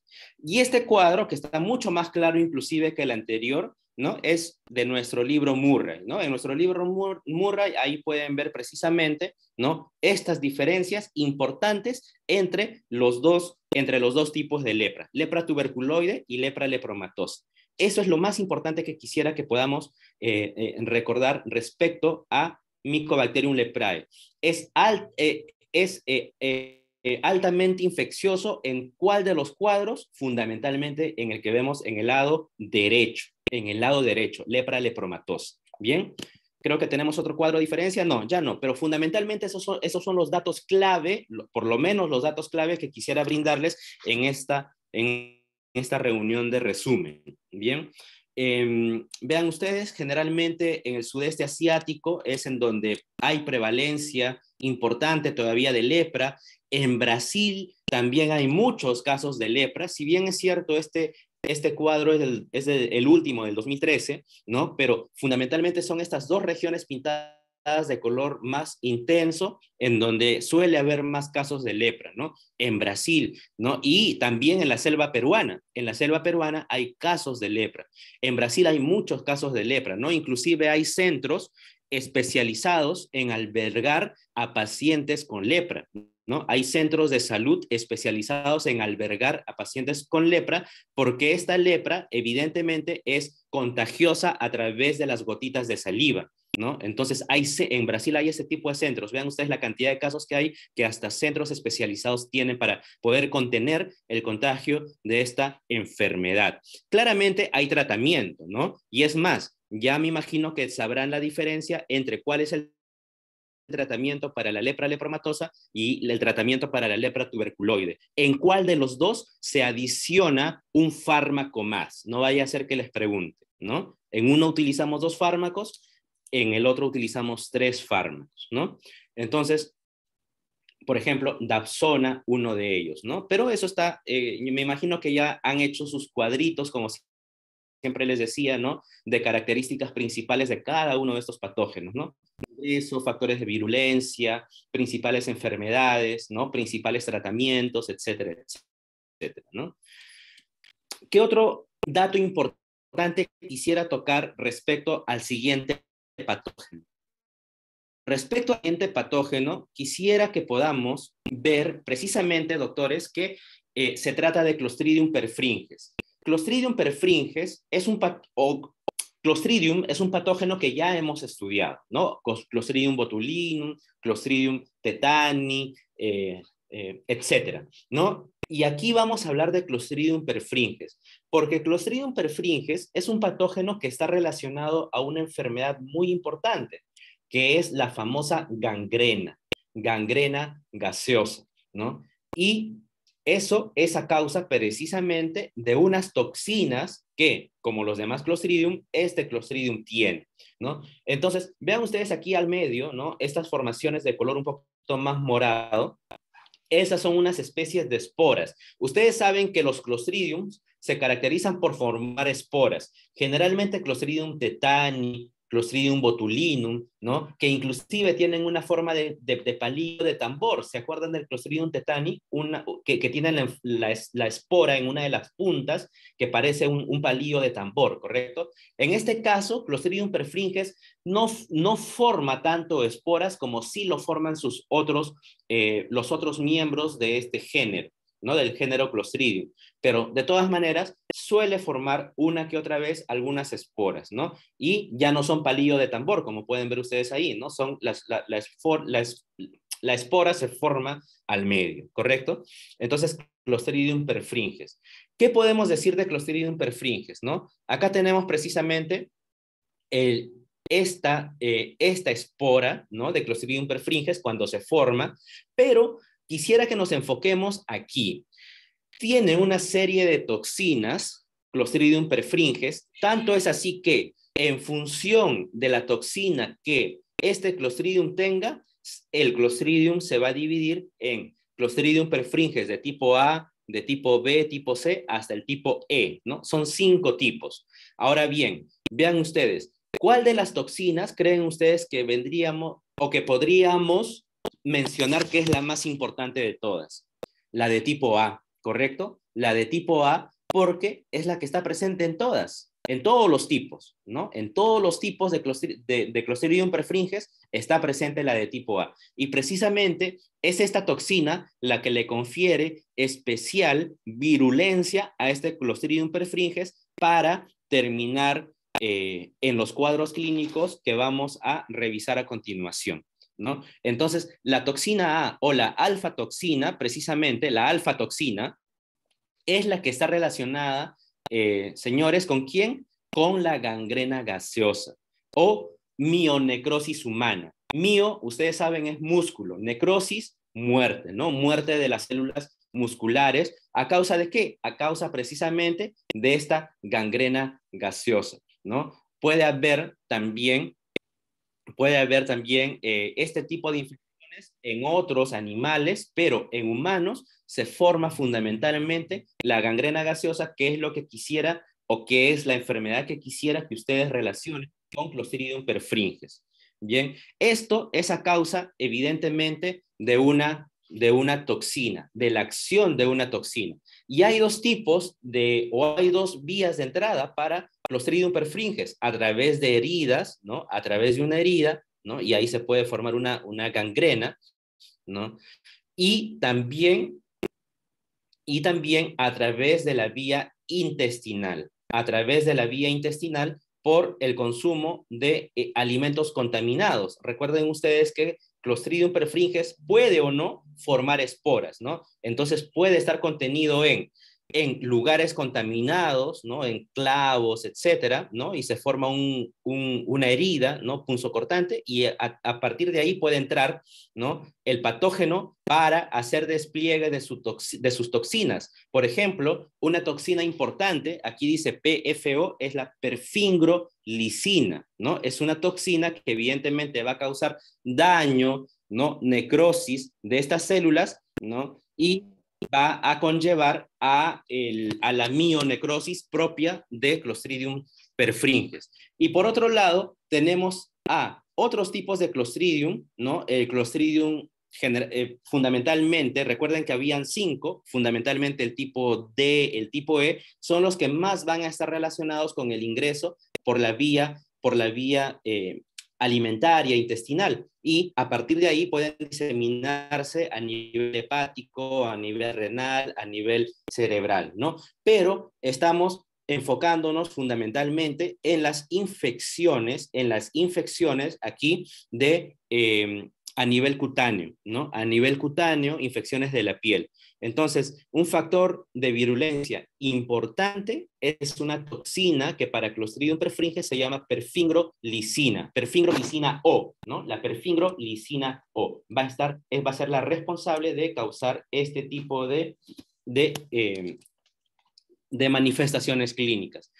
Y este cuadro, que está mucho más claro inclusive que el anterior, ¿no? Es de nuestro libro Murray, ¿no? En nuestro libro Murray, ahí pueden ver precisamente, ¿no? Estas diferencias importantes entre los dos, entre los dos tipos de lepra, lepra tuberculoide y lepra lepromatosa. Eso es lo más importante que quisiera que podamos eh, eh, recordar respecto a Mycobacterium leprae. Es, eh, es eh, eh, altamente infeccioso en cuál de los cuadros, fundamentalmente en el que vemos en el lado derecho, en el lado derecho, lepra lepromatosa. Bien, creo que tenemos otro cuadro de diferencia. No, ya no, pero fundamentalmente esos son, esos son los datos clave, por lo menos los datos clave que quisiera brindarles en esta, en esta reunión de resumen. Bien, Em, vean ustedes, generalmente en el sudeste asiático es en donde hay prevalencia importante todavía de lepra. En Brasil también hay muchos casos de lepra. Si bien es cierto, este, este cuadro es, el, el último del 2013, ¿no? Pero fundamentalmente son estas dos regiones pintadas de color más intenso, en donde suele haber más casos de lepra, ¿no? En Brasil, ¿no? Y también en la selva peruana. En la selva peruana hay casos de lepra. En Brasil hay muchos casos de lepra, ¿no? Inclusive hay centros especializados en albergar a pacientes con lepra, ¿no? Hay centros de salud especializados en albergar a pacientes con lepra porque esta lepra evidentemente es contagiosa a través de las gotitas de saliva. ¿no? Entonces, hay, en Brasil hay ese tipo de centros. Vean ustedes la cantidad de casos que hay que hasta centros especializados tienen para poder contener el contagio de esta enfermedad. Claramente hay tratamiento, ¿no? Y es más, ya me imagino que sabrán la diferencia entre cuál es el tratamiento para la lepra lepromatosa y el tratamiento para la lepra tuberculoide. ¿En cuál de los dos se adiciona un fármaco más? No vaya a ser que les pregunte, ¿no? En uno utilizamos dos fármacos en el otro utilizamos tres fármacos, ¿no? Entonces, por ejemplo, Dapsona, uno de ellos, ¿no? Pero eso está, eh, me imagino que ya han hecho sus cuadritos, como siempre les decía, ¿no? De características principales de cada uno de estos patógenos, ¿no? Eso, factores de virulencia, principales enfermedades, ¿no? Principales tratamientos, etcétera, etcétera, ¿no? ¿Qué otro dato importante quisiera tocar respecto al siguiente patógeno. Respecto al ente patógeno, quisiera que podamos ver precisamente, doctores, que eh, se trata de Clostridium perfringes. Clostridium perfringes es un, Clostridium es un patógeno que ya hemos estudiado, ¿no? Clostridium botulinum, Clostridium tetani, eh, eh, etcétera, ¿no? Y aquí vamos a hablar de Clostridium perfringes, porque Clostridium perfringes es un patógeno que está relacionado a una enfermedad muy importante, que es la famosa gangrena, gangrena gaseosa, ¿no? Y eso es a causa precisamente de unas toxinas que, como los demás Clostridium, este Clostridium tiene, ¿no? Entonces, vean ustedes aquí al medio, ¿no? Estas formaciones de color un poco más morado, esas son unas especies de esporas. Ustedes saben que los Clostridiums se caracterizan por formar esporas, generalmente Clostridium tetani, Clostridium botulinum, ¿no? que inclusive tienen una forma de, palillo de tambor. ¿Se acuerdan del Clostridium tetani? Una, que, que tiene la, espora en una de las puntas que parece un, palillo de tambor, ¿correcto? En este caso, Clostridium perfringes no, no forma tanto esporas como sí lo forman sus otros, eh, los otros miembros de este género del género Clostridium. Pero de todas maneras, suele formar una que otra vez algunas esporas, ¿no? Y ya no son palillo de tambor, como pueden ver ustedes ahí, ¿no? Son las, la, espora se forma al medio, ¿correcto? Entonces, Clostridium perfringes. ¿Qué podemos decir de Clostridium perfringes, no? Acá tenemos precisamente el, esta, eh, esta espora, ¿no? De Clostridium perfringes cuando se forma, pero quisiera que nos enfoquemos aquí. Tiene una serie de toxinas, Clostridium perfringes, tanto es así que en función de la toxina que este Clostridium tenga, el Clostridium se va a dividir en Clostridium perfringes de tipo A, de tipo B, tipo C, hasta el tipo E, ¿no? Son cinco tipos. Ahora bien, vean ustedes, ¿cuál de las toxinas creen ustedes que vendríamos o que podríamos mencionar que es la más importante de todas, la de tipo A, ¿correcto? La de tipo A porque es la que está presente en todas, en todos los tipos, ¿no? En todos los tipos de, Clostridium perfringens está presente la de tipo A. Y precisamente es esta toxina la que le confiere especial virulencia a este Clostridium perfringens para terminar eh, en los cuadros clínicos que vamos a revisar a continuación. Entonces, la toxina A o la alfa toxina, precisamente la alfa toxina, es la que está relacionada, eh, señores, ¿con quién? Con la gangrena gaseosa o mionecrosis humana. Mio, ustedes saben, es músculo. Necrosis, muerte, ¿no? Muerte de las células musculares. ¿A causa de qué? A causa precisamente de esta gangrena gaseosa, ¿no? Puede haber también puede haber también eh, este tipo de infecciones en otros animales, pero en humanos se forma fundamentalmente la gangrena gaseosa, que es lo que quisiera o que es la enfermedad que quisiera que ustedes relacionen con Clostridium perfringes. Bien, esto es a causa evidentemente de una de una toxina, de la acción de una toxina. Y hay dos tipos de, o hay dos vías de entrada para los perfringes, a través de heridas, ¿no? A través de una herida, ¿no? Y ahí se puede formar una, una gangrena, ¿no? Y también, y también a través de la vía intestinal, a través de la vía intestinal por el consumo de eh, alimentos contaminados. Recuerden ustedes que Clostridium perfringes puede o no formar esporas, ¿no? Entonces puede estar contenido en en lugares contaminados, ¿no? En clavos, etcétera, ¿no? Y se forma un, una herida, ¿no? Punzocortante y a, partir de ahí puede entrar, ¿no? El patógeno para hacer despliegue de, de sus toxinas. Por ejemplo, una toxina importante, aquí dice PFO, es la perfingrolicina, ¿no? Es una toxina que evidentemente va a causar daño, ¿no? Necrosis de estas células, ¿no? Y va a conllevar a, la mionecrosis propia de Clostridium perfringens. Y por otro lado, tenemos a otros tipos de Clostridium, ¿no? El Clostridium eh, fundamentalmente, recuerden que habían cinco, fundamentalmente el tipo D, el tipo E, son los que más van a estar relacionados con el ingreso por la vía, por la vía eh, alimentaria, intestinal, y a partir de ahí pueden diseminarse a nivel hepático, a nivel renal, a nivel cerebral, ¿no? Pero estamos enfocándonos fundamentalmente en las infecciones, en las infecciones aquí de eh, a nivel cutáneo, ¿no? A nivel cutáneo, infecciones de la piel. Entonces, un factor de virulencia importante es una toxina que para Clostridium perfringens se llama perfingro-lisina, O, ¿no? La perfingro O va a, estar, va a ser la responsable de causar este tipo de, em, manifestaciones clínicas.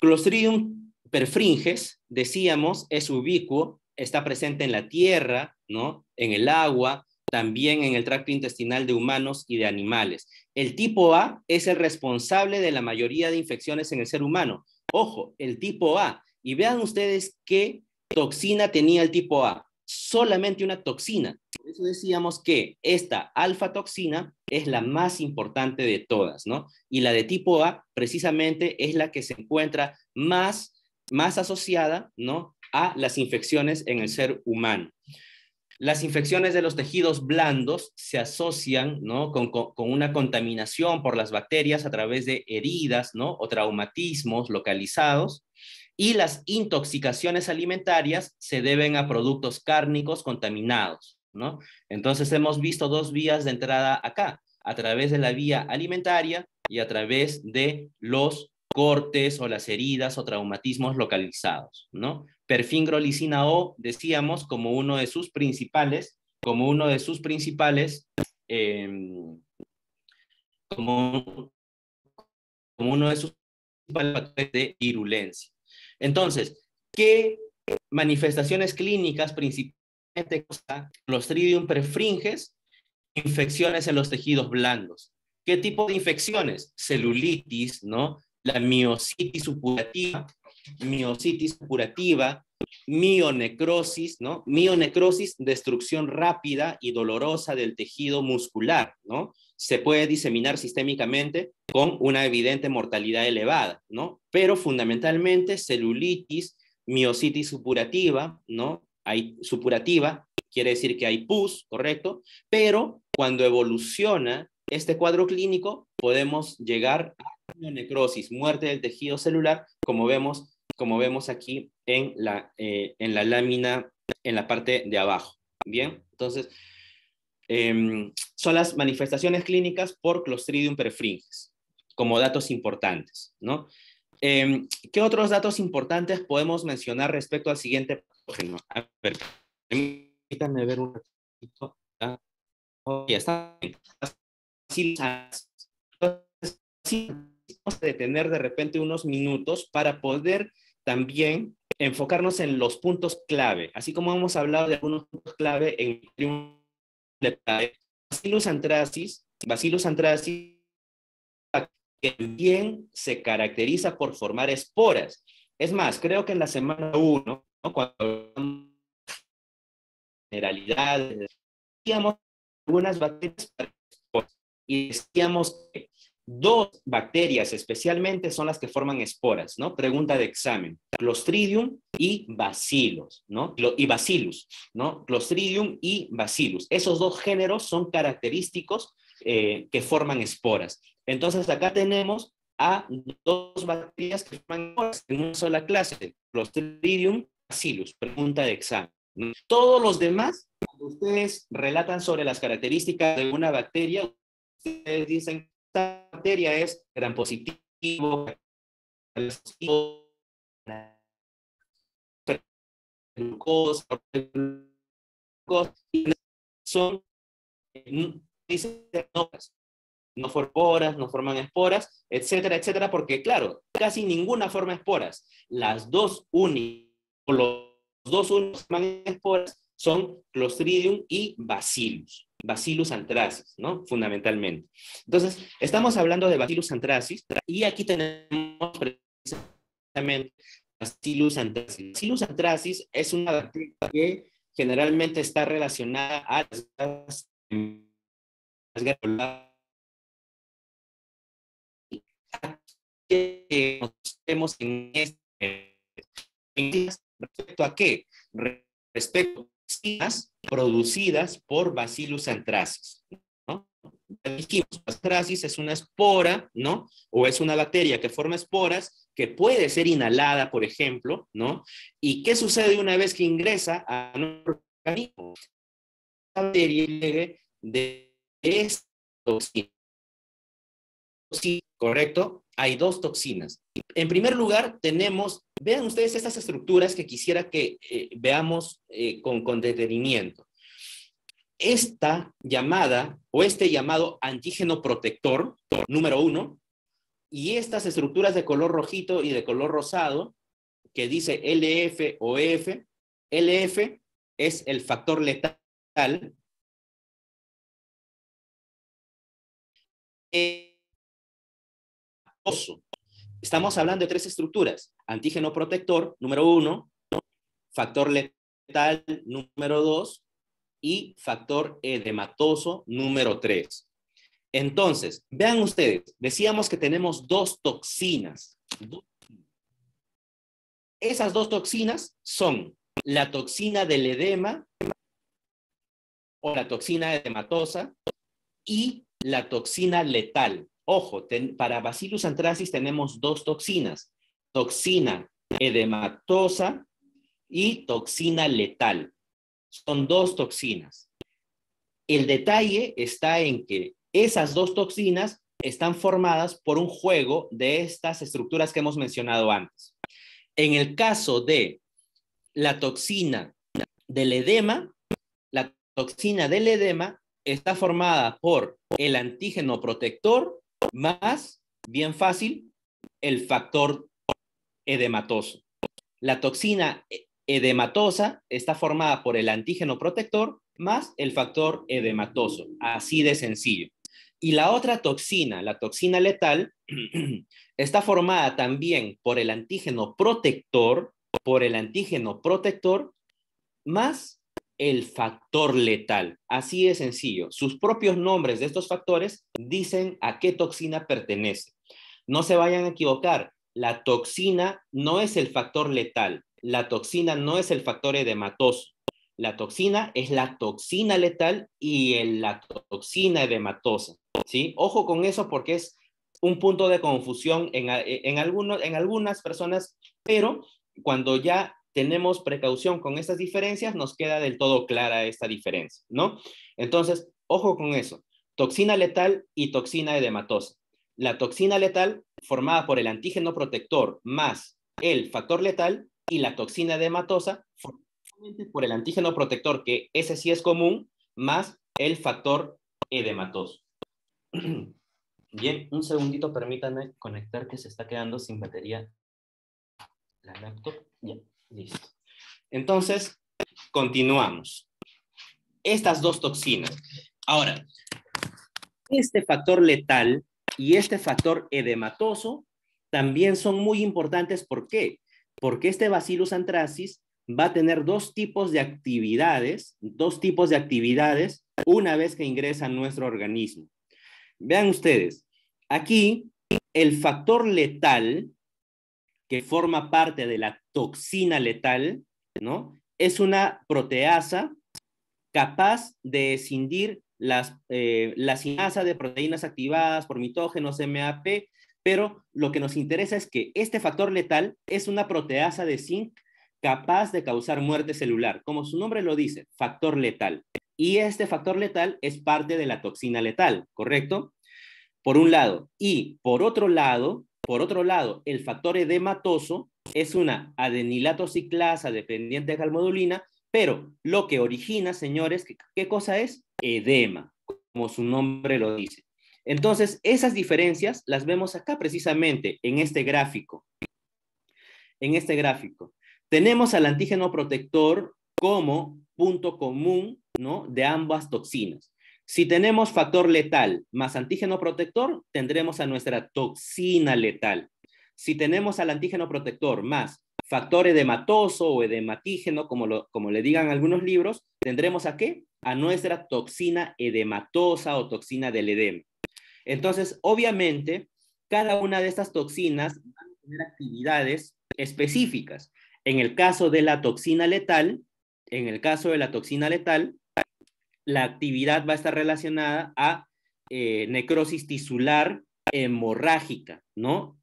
Clostridium perfringens, decíamos, es ubicuo, está presente en la tierra, ¿no? En el agua, también en el tracto intestinal de humanos y de animales. El tipo A es el responsable de la mayoría de infecciones en el ser humano. Ojo, el tipo A. Y vean ustedes qué toxina tenía el tipo A. Solamente una toxina. Por eso decíamos que esta alfa toxina es la más importante de todas, ¿no? Y la de tipo A precisamente es la que se encuentra más, más asociada, ¿no? A las infecciones en el ser humano. Las infecciones de los tejidos blandos se asocian ¿no? con, una contaminación por las bacterias a través de heridas ¿no? o traumatismos localizados. Y las intoxicaciones alimentarias se deben a productos cárnicos contaminados. ¿no? Entonces hemos visto dos vías de entrada acá, a través de la vía alimentaria y a través de los cortes o las heridas o traumatismos localizados, ¿no? perfingrolicina O, decíamos, como uno de sus principales, como uno de sus principales, em, como, uno de sus factores de virulencia. Entonces, ¿qué manifestaciones clínicas principalmente los tridium perfringes? Infecciones en los tejidos blandos. ¿Qué tipo de infecciones? Celulitis, ¿no? La miocitis supurativa, miositis curativa, mionecrosis, ¿no? Mionecrosis, destrucción rápida y dolorosa del tejido muscular, ¿no? Se puede diseminar sistémicamente con una evidente mortalidad elevada, ¿no? Pero fundamentalmente celulitis, miositis supurativa, ¿no? Hay supurativa, quiere decir que hay pus, ¿correcto? Pero cuando evoluciona este cuadro clínico, podemos llegar a mionecrosis, muerte del tejido celular, como vemos como vemos aquí en la, eh, en la lámina, en la parte de abajo. Bien, entonces, em, son las manifestaciones clínicas por Clostridium perfringens, como datos importantes, ¿no? Em, ¿Qué otros datos importantes podemos mencionar respecto al siguiente patógeno? ver, permítanme ver un ratito. Ya está vamos detener de repente unos minutos para poder también enfocarnos en los puntos clave, así como hemos hablado de algunos puntos clave en de Bacillus anthracis, Bacillus anthracis que bien se caracteriza por formar esporas. Es más, creo que en la semana 1, cuando hablamos de generalidades, algunas bacterias y decíamos que Dos bacterias especialmente son las que forman esporas, ¿no? Pregunta de examen. Clostridium y bacilos, ¿no? Y bacillus, ¿no? Clostridium y bacillus. Esos dos géneros son característicos eh, que forman esporas. Entonces acá tenemos a dos bacterias que forman esporas en una sola clase, Clostridium, bacillus. Pregunta de examen. Todos los demás, cuando ustedes relatan sobre las características de una bacteria, ustedes dicen esta materia es gran positivo, son no forman no forman esporas, etcétera, etcétera, porque claro, casi ninguna forma esporas. Las dos únicas, los dos únicos forman esporas son Clostridium y Bacillus. Bacillus anthracis, ¿no? Fundamentalmente. Entonces, estamos hablando de Bacillus anthracis y aquí tenemos precisamente Bacillus anthracis. Bacillus anthracis es una bacteria que generalmente está relacionada a las que en este respecto este a qué respecto producidas por Bacillus anthracis. ¿no? anthracis es una espora, ¿no? O es una bacteria que forma esporas que puede ser inhalada, por ejemplo, ¿no? ¿Y qué sucede una vez que ingresa a nuestro organismo? La bacteria de esta ¿correcto? Hay dos toxinas. En primer lugar, tenemos, vean ustedes estas estructuras que quisiera que eh, veamos eh, con, con detenimiento. Esta llamada o este llamado antígeno protector, número uno, y estas estructuras de color rojito y de color rosado, que dice LF o EF, LF es el factor letal. Eh, Estamos hablando de tres estructuras. Antígeno protector, número uno, factor letal, número dos, y factor edematoso, número tres. Entonces, vean ustedes, decíamos que tenemos dos toxinas. Esas dos toxinas son la toxina del edema o la toxina edematosa y la toxina letal. Ojo, para Bacillus anthracis tenemos dos toxinas, toxina edematosa y toxina letal. Son dos toxinas. El detalle está en que esas dos toxinas están formadas por un juego de estas estructuras que hemos mencionado antes. En el caso de la toxina del edema, la toxina del edema está formada por el antígeno protector más, bien fácil, el factor edematoso. La toxina e-, edematosa está formada por el antígeno protector más el factor edematoso, así de sencillo. Y la otra toxina, la toxina letal, está formada también por el antígeno protector, por el antígeno protector más el factor letal. Así de sencillo. Sus propios nombres de estos factores dicen a qué toxina pertenece. No se vayan a equivocar. La toxina no es el factor letal. La toxina no es el factor edematoso. La toxina es la toxina letal y la toxina edematosa. ¿sí? Ojo con eso porque es un punto de confusión en, en, algunos, en algunas personas, pero cuando ya tenemos precaución con estas diferencias, nos queda del todo clara esta diferencia, ¿no? Entonces, ojo con eso. Toxina letal y toxina edematosa. La toxina letal, formada por el antígeno protector más el factor letal, y la toxina edematosa, formada por el antígeno protector, que ese sí es común, más el factor edematoso. Bien, un segundito, permítanme conectar que se está quedando sin batería la laptop. Bien. Listo. Entonces, continuamos. Estas dos toxinas. Ahora, este factor letal y este factor edematoso también son muy importantes. ¿Por qué? Porque este Bacillus anthracis va a tener dos tipos de actividades, dos tipos de actividades una vez que ingresa a nuestro organismo. Vean ustedes, aquí el factor letal que forma parte de la toxina letal, ¿no? Es una proteasa capaz de escindir las, eh, la sinasa de proteínas activadas por mitógenos MAP, pero lo que nos interesa es que este factor letal es una proteasa de zinc capaz de causar muerte celular, como su nombre lo dice, factor letal. Y este factor letal es parte de la toxina letal, ¿correcto? Por un lado. Y por otro lado, por otro lado, el factor edematoso es una adenilatociclasa dependiente de calmodulina, pero lo que origina, señores, ¿qué cosa es? Edema, como su nombre lo dice. Entonces, esas diferencias las vemos acá precisamente en este gráfico. En este gráfico. Tenemos al antígeno protector como punto común ¿no? de ambas toxinas. Si tenemos factor letal más antígeno protector, tendremos a nuestra toxina letal. Si tenemos al antígeno protector más factor edematoso o edematígeno, como, como le digan algunos libros, tendremos a qué? A nuestra toxina edematosa o toxina del edema. Entonces, obviamente, cada una de estas toxinas va a tener actividades específicas. En el caso de la toxina letal, en el caso de la toxina letal, la actividad va a estar relacionada a eh, necrosis tisular hemorrágica, ¿no?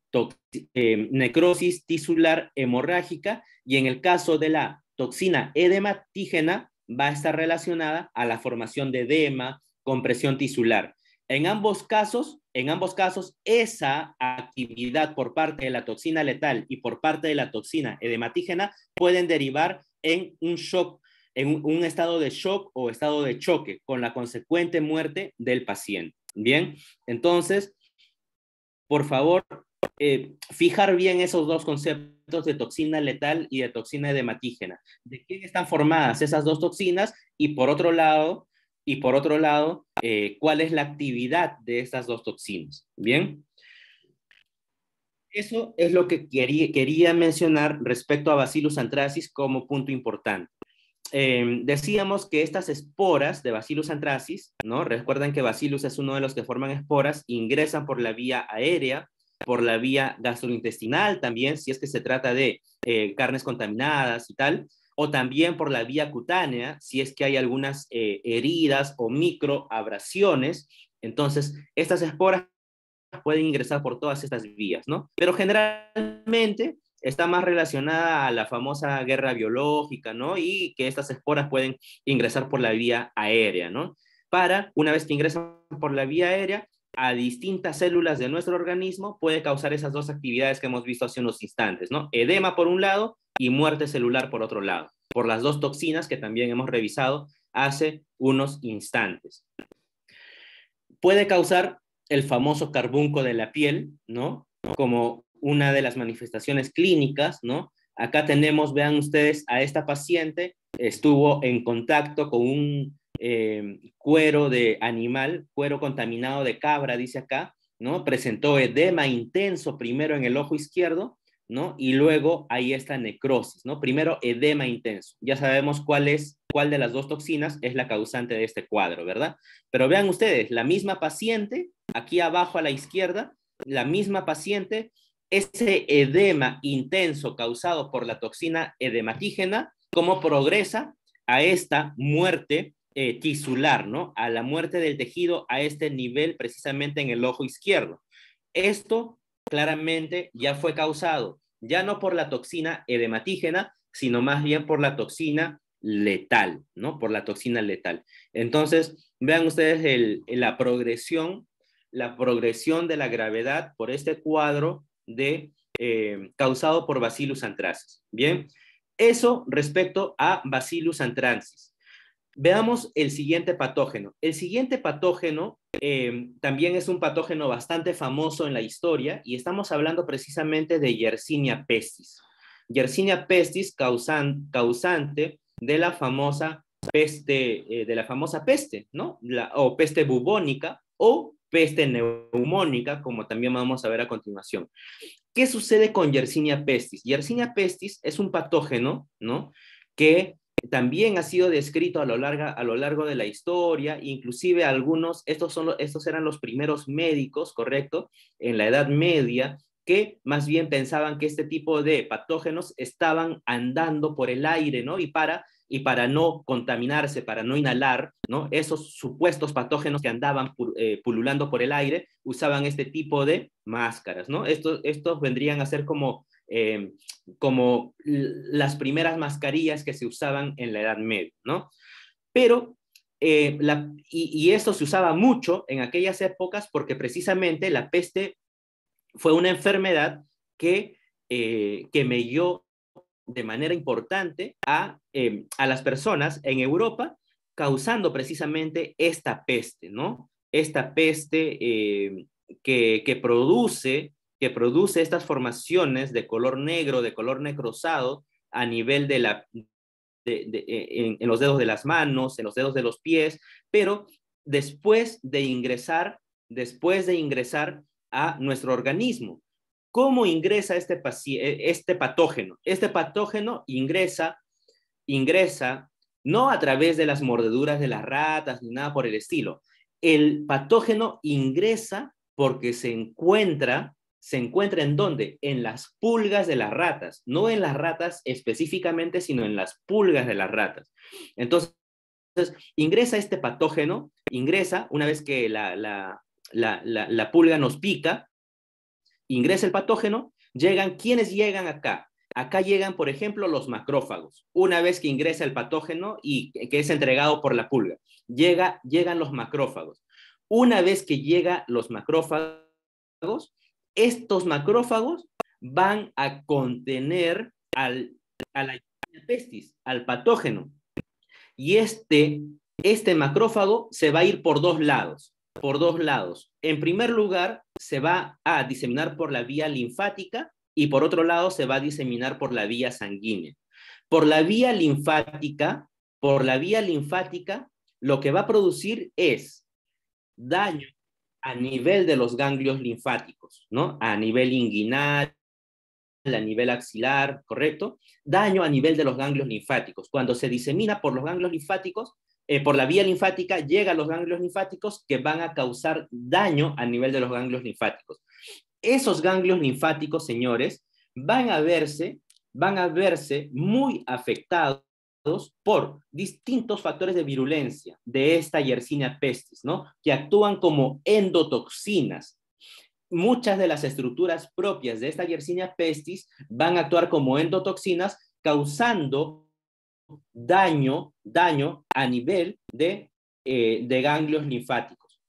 Eh, necrosis tisular hemorrágica y en el caso de la toxina edematígena va a estar relacionada a la formación de edema, compresión tisular. En ambos casos, en ambos casos, esa actividad por parte de la toxina letal y por parte de la toxina edematígena pueden derivar en un shock en un estado de shock o estado de choque con la consecuente muerte del paciente. Bien, entonces, por favor, eh, fijar bien esos dos conceptos de toxina letal y de toxina hematígena. ¿De qué están formadas esas dos toxinas? Y por otro lado, y por otro lado, eh, cuál es la actividad de estas dos toxinas. Bien. Eso es lo que quería, quería mencionar respecto a Bacillus anthracis como punto importante. Em, decíamos que estas esporas de Bacillus anthracis, ¿no? Recuerden que Bacillus es uno de los que forman esporas, ingresan por la vía aérea, por la vía gastrointestinal también, si es que se trata de eh, carnes contaminadas y tal, o también por la vía cutánea, si es que hay algunas eh, heridas o microabrasiones. Entonces, estas esporas pueden ingresar por todas estas vías, ¿no? Pero generalmente está más relacionada a la famosa guerra biológica, ¿no? Y que estas esporas pueden ingresar por la vía aérea, ¿no? Para, una vez que ingresan por la vía aérea, a distintas células de nuestro organismo puede causar esas dos actividades que hemos visto hace unos instantes, ¿no? Edema por un lado y muerte celular por otro lado, por las dos toxinas que también hemos revisado hace unos instantes. Puede causar el famoso carbunco de la piel, ¿no? Como una de las manifestaciones clínicas, ¿no? Acá tenemos, vean ustedes, a esta paciente estuvo en contacto con un em, cuero de animal, cuero contaminado de cabra, dice acá, ¿no? Presentó edema intenso primero en el ojo izquierdo, ¿no? Y luego hay esta necrosis, ¿no? Primero edema intenso. Ya sabemos cuál es cuál de las dos toxinas es la causante de este cuadro, ¿verdad? Pero vean ustedes, la misma paciente, aquí abajo a la izquierda, la misma paciente ese edema intenso causado por la toxina edematígena, cómo progresa a esta muerte eh, tisular, ¿no? A la muerte del tejido a este nivel precisamente en el ojo izquierdo. Esto claramente ya fue causado, ya no por la toxina edematígena, sino más bien por la toxina letal, ¿no? Por la toxina letal. Entonces, vean ustedes la progresión, la progresión de la gravedad por este cuadro de, eh, causado por Bacillus anthracis. Bien, eso respecto a Bacillus anthracis. Veamos el siguiente patógeno. El siguiente patógeno em, también es un patógeno bastante famoso en la historia y estamos hablando precisamente de Yersinia pestis. Yersinia pestis causante de la famosa peste, eh, de la famosa peste, ¿no? La, o peste bubónica o peste neumónica, como también vamos a ver a continuación. ¿Qué sucede con Yersinia pestis? Yersinia pestis es un patógeno, ¿no? Que también ha sido descrito a lo, larga, a lo largo de la historia, inclusive algunos, estos, son estos eran los primeros médicos, ¿correcto? En la Edad Media, que más bien pensaban que este tipo de patógenos estaban andando por el aire, ¿no? Y para y para no contaminarse, para no inhalar, esos supuestos patógenos que andaban eh, pululando por el aire, usaban este tipo de máscaras. Estos, estos vendrían a ser como, eh, como las primeras mascarillas que se usaban en la Edad Media. ¿no? Pero eh, la, y, esto se usaba mucho en aquellas épocas porque precisamente la peste fue una enfermedad que, me dio de manera importante em, a, las personas en Europa, causando precisamente esta peste, ¿no? Esta peste em, que, produce, que produce estas formaciones de color negro, de color necrosado a nivel de la... E, en los dedos de las manos, en los dedos de los pies, pero después de ingresar, después de ingresar a nuestro organismo. ¿Cómo ingresa este, eh, este, patógeno? Este patógeno ingresa, ingresa no a través de las mordeduras de las ratas ni nada por el estilo. El patógeno ingresa porque se encuentra, se encuentra en dónde? En las pulgas de las ratas, no en las ratas específicamente, sino en las pulgas de las ratas. Entonces, ingresa este patógeno, ingresa una vez que la, la, la, la pulga nos pica, ingresa el patógeno, llegan, ¿quiénes llegan acá? Acá llegan, por ejemplo, los macrófagos. Una vez que ingresa el patógeno y que es entregado por la pulga, llega, llegan los macrófagos. Una vez que llegan los macrófagos, estos macrófagos van a contener al, la pestis, al patógeno. Y este, este macrófago se va a ir por dos lados, por dos lados. En primer lugar, se va a diseminar por la vía linfática y por otro lado se va a diseminar por la vía sanguínea. Por la vía linfática, por la vía linfática, lo que va a producir es daño a nivel de los ganglios linfáticos, ¿no? A nivel inguinal, a nivel axilar, ¿correcto? Daño a nivel de los ganglios linfáticos. Cuando se disemina por los ganglios linfáticos, eh, por la vía linfática llega a los ganglios linfáticos que van a causar daño a nivel de los ganglios linfáticos. Esos ganglios linfáticos, señores, van a verse, van a verse muy afectados por distintos factores de virulencia de esta Yersinia pestis, ¿no? Que actúan como endotoxinas. Muchas de las estructuras propias de esta Yersinia pestis van a actuar como endotoxinas causando daño, daño a nivel de, eh, de ganglios linfáticos.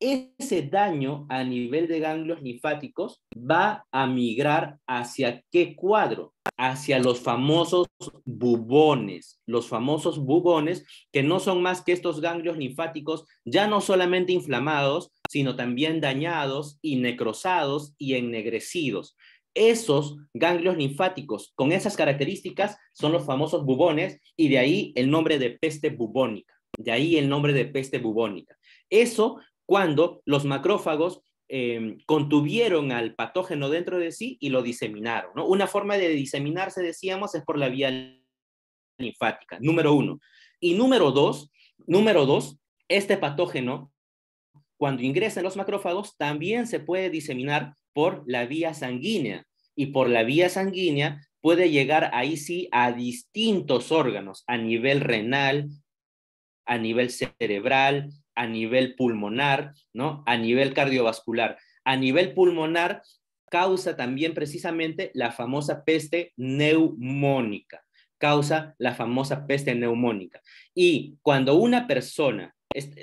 Ese daño a nivel de ganglios linfáticos va a migrar hacia qué cuadro? Hacia los famosos bubones, los famosos bubones que no son más que estos ganglios linfáticos ya no solamente inflamados, sino también dañados y necrosados y ennegrecidos. Esos ganglios linfáticos con esas características son los famosos bubones y de ahí el nombre de peste bubónica. De ahí el nombre de peste bubónica. Eso cuando los macrófagos em, contuvieron al patógeno dentro de sí y lo diseminaron. Una forma de diseminarse, decíamos, es por la vía linfática, número uno. Y número dos, número dos, este patógeno, cuando ingresa en los macrófagos, también se puede diseminar por la vía sanguínea y por la vía sanguínea puede llegar ahí sí a distintos órganos, a nivel renal, a nivel cerebral, a nivel pulmonar, ¿no? A nivel cardiovascular. A nivel pulmonar causa también precisamente la famosa peste neumónica, causa la famosa peste neumónica. Y cuando una persona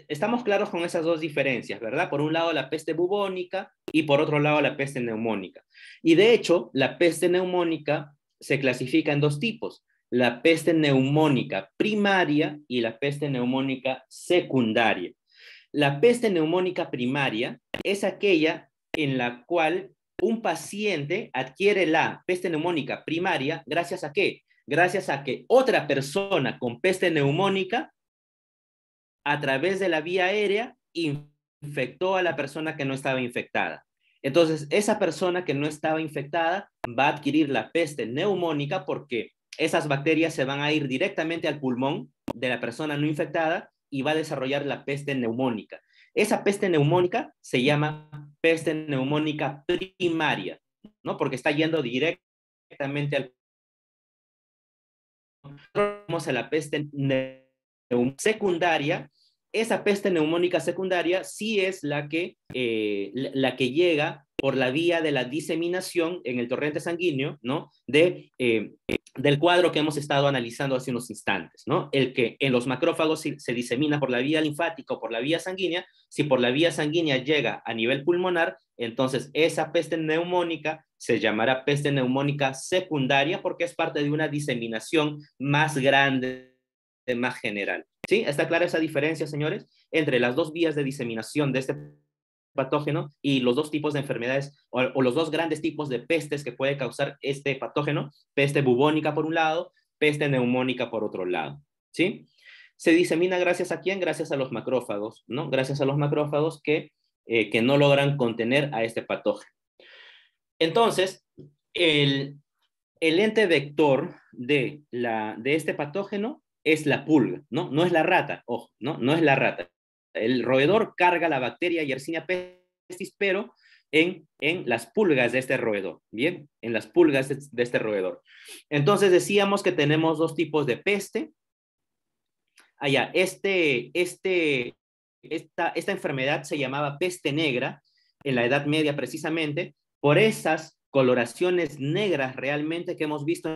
estamos claros con esas dos diferencias, ¿verdad? Por un lado la peste bubónica y por otro lado la peste neumónica. Y de hecho, la peste neumónica se clasifica en dos tipos, la peste neumónica primaria y la peste neumónica secundaria. La peste neumónica primaria es aquella en la cual un paciente adquiere la peste neumónica primaria gracias a qué? Gracias a que otra persona con peste neumónica a través de la vía aérea infectó a la persona que no estaba infectada. Entonces, esa persona que no estaba infectada va a adquirir la peste neumónica porque esas bacterias se van a ir directamente al pulmón de la persona no infectada y va a desarrollar la peste neumónica. Esa peste neumónica se llama peste neumónica primaria, ¿no? Porque está yendo directamente al pulmón. la peste neumónica secundaria esa peste neumónica secundaria sí es la que, eh, la que llega por la vía de la diseminación en el torrente sanguíneo, ¿no? De, eh, del cuadro que hemos estado analizando hace unos instantes, ¿no? El que en los macrófagos se disemina por la vía linfática o por la vía sanguínea, si por la vía sanguínea llega a nivel pulmonar, entonces esa peste neumónica se llamará peste neumónica secundaria porque es parte de una diseminación más grande, más general. ¿Sí? ¿Está clara esa diferencia, señores? Entre las dos vías de diseminación de este patógeno y los dos tipos de enfermedades o, los dos grandes tipos de pestes que puede causar este patógeno, peste bubónica por un lado, peste neumónica por otro lado, ¿sí? Se disemina gracias a quién? Gracias a los macrófagos, ¿no? Gracias a los macrófagos que, eh, que no logran contener a este patógeno. Entonces, el, ente vector de, la, de este patógeno es la pulga, ¿no? No es la rata, ojo, ¿no? No es la rata. El roedor carga la bacteria Yersinia pestis, pero en, en las pulgas de este roedor, ¿bien? En las pulgas de, este roedor. Entonces decíamos que tenemos dos tipos de peste. Allá, este, este, esta enfermedad se llamaba peste negra en la Edad Media precisamente por esas coloraciones negras realmente que hemos visto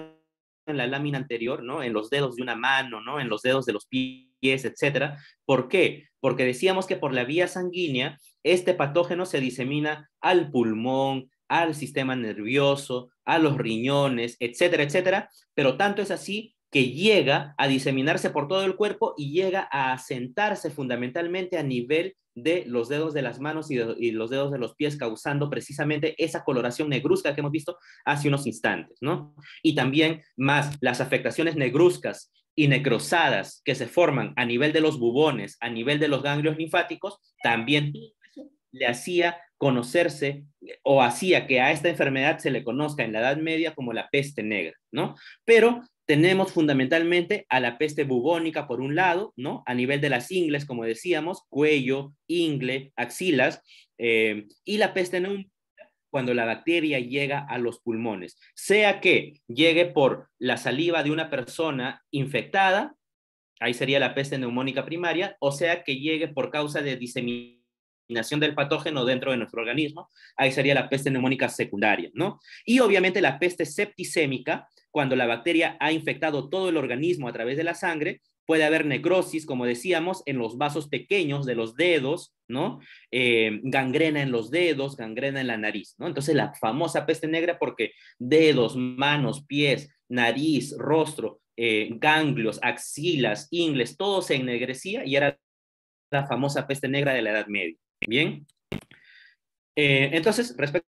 en la lámina anterior, ¿no? En los dedos de una mano, ¿no? En los dedos de los pies, etcétera. ¿Por qué? Porque decíamos que por la vía sanguínea este patógeno se disemina al pulmón, al sistema nervioso, a los riñones, etcétera, etcétera, pero tanto es así que llega a diseminarse por todo el cuerpo y llega a asentarse fundamentalmente a nivel de los dedos de las manos y, los dedos de los pies, causando precisamente esa coloración negruzca que hemos visto hace unos instantes, ¿no? Y también más las afectaciones negruzcas y necrosadas que se forman a nivel de los bubones, a nivel de los ganglios linfáticos, también le hacía conocerse o hacía que a esta enfermedad se le conozca en la Edad Media como la peste negra, ¿no? Pero tenemos fundamentalmente a la peste bubónica por un lado, ¿no? A nivel de las ingles, como decíamos, cuello, ingle, axilas, eh, y la peste neumónica cuando la bacteria llega a los pulmones, sea que llegue por la saliva de una persona infectada, ahí sería la peste neumónica primaria, o sea que llegue por causa de diseminación del patógeno dentro de nuestro organismo, ahí sería la peste neumónica secundaria, ¿no? Y obviamente la peste septicémica, cuando la bacteria ha infectado todo el organismo a través de la sangre, puede haber necrosis, como decíamos, en los vasos pequeños de los dedos, ¿no? Eh, gangrena en los dedos, gangrena en la nariz, ¿no? Entonces la famosa peste negra porque dedos, manos, pies, nariz, rostro, eh, ganglios, axilas, ingles, todo se ennegrecía y era la famosa peste negra de la Edad Media. Bien. Eh, entonces, respecto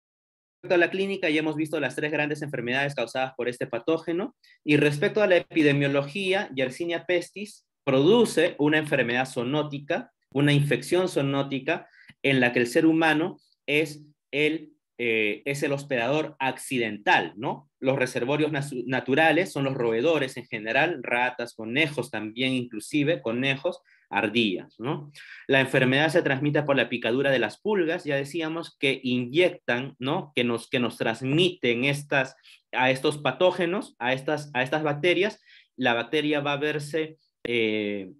Respecto a la clínica, ya hemos visto las tres grandes enfermedades causadas por este patógeno. Y respecto a la epidemiología, Yersinia pestis produce una enfermedad zoonótica, una infección zoonótica en la que el ser humano es el eh, es el hospedador accidental, ¿no? Los reservorios naturales son los roedores en general, ratas, conejos también inclusive, conejos, ardillas, ¿no? La enfermedad se transmite por la picadura de las pulgas, ya decíamos que inyectan, ¿no? Que nos, que nos transmiten estas, a estos patógenos, a estas, a estas bacterias, la bacteria va a verse, eh,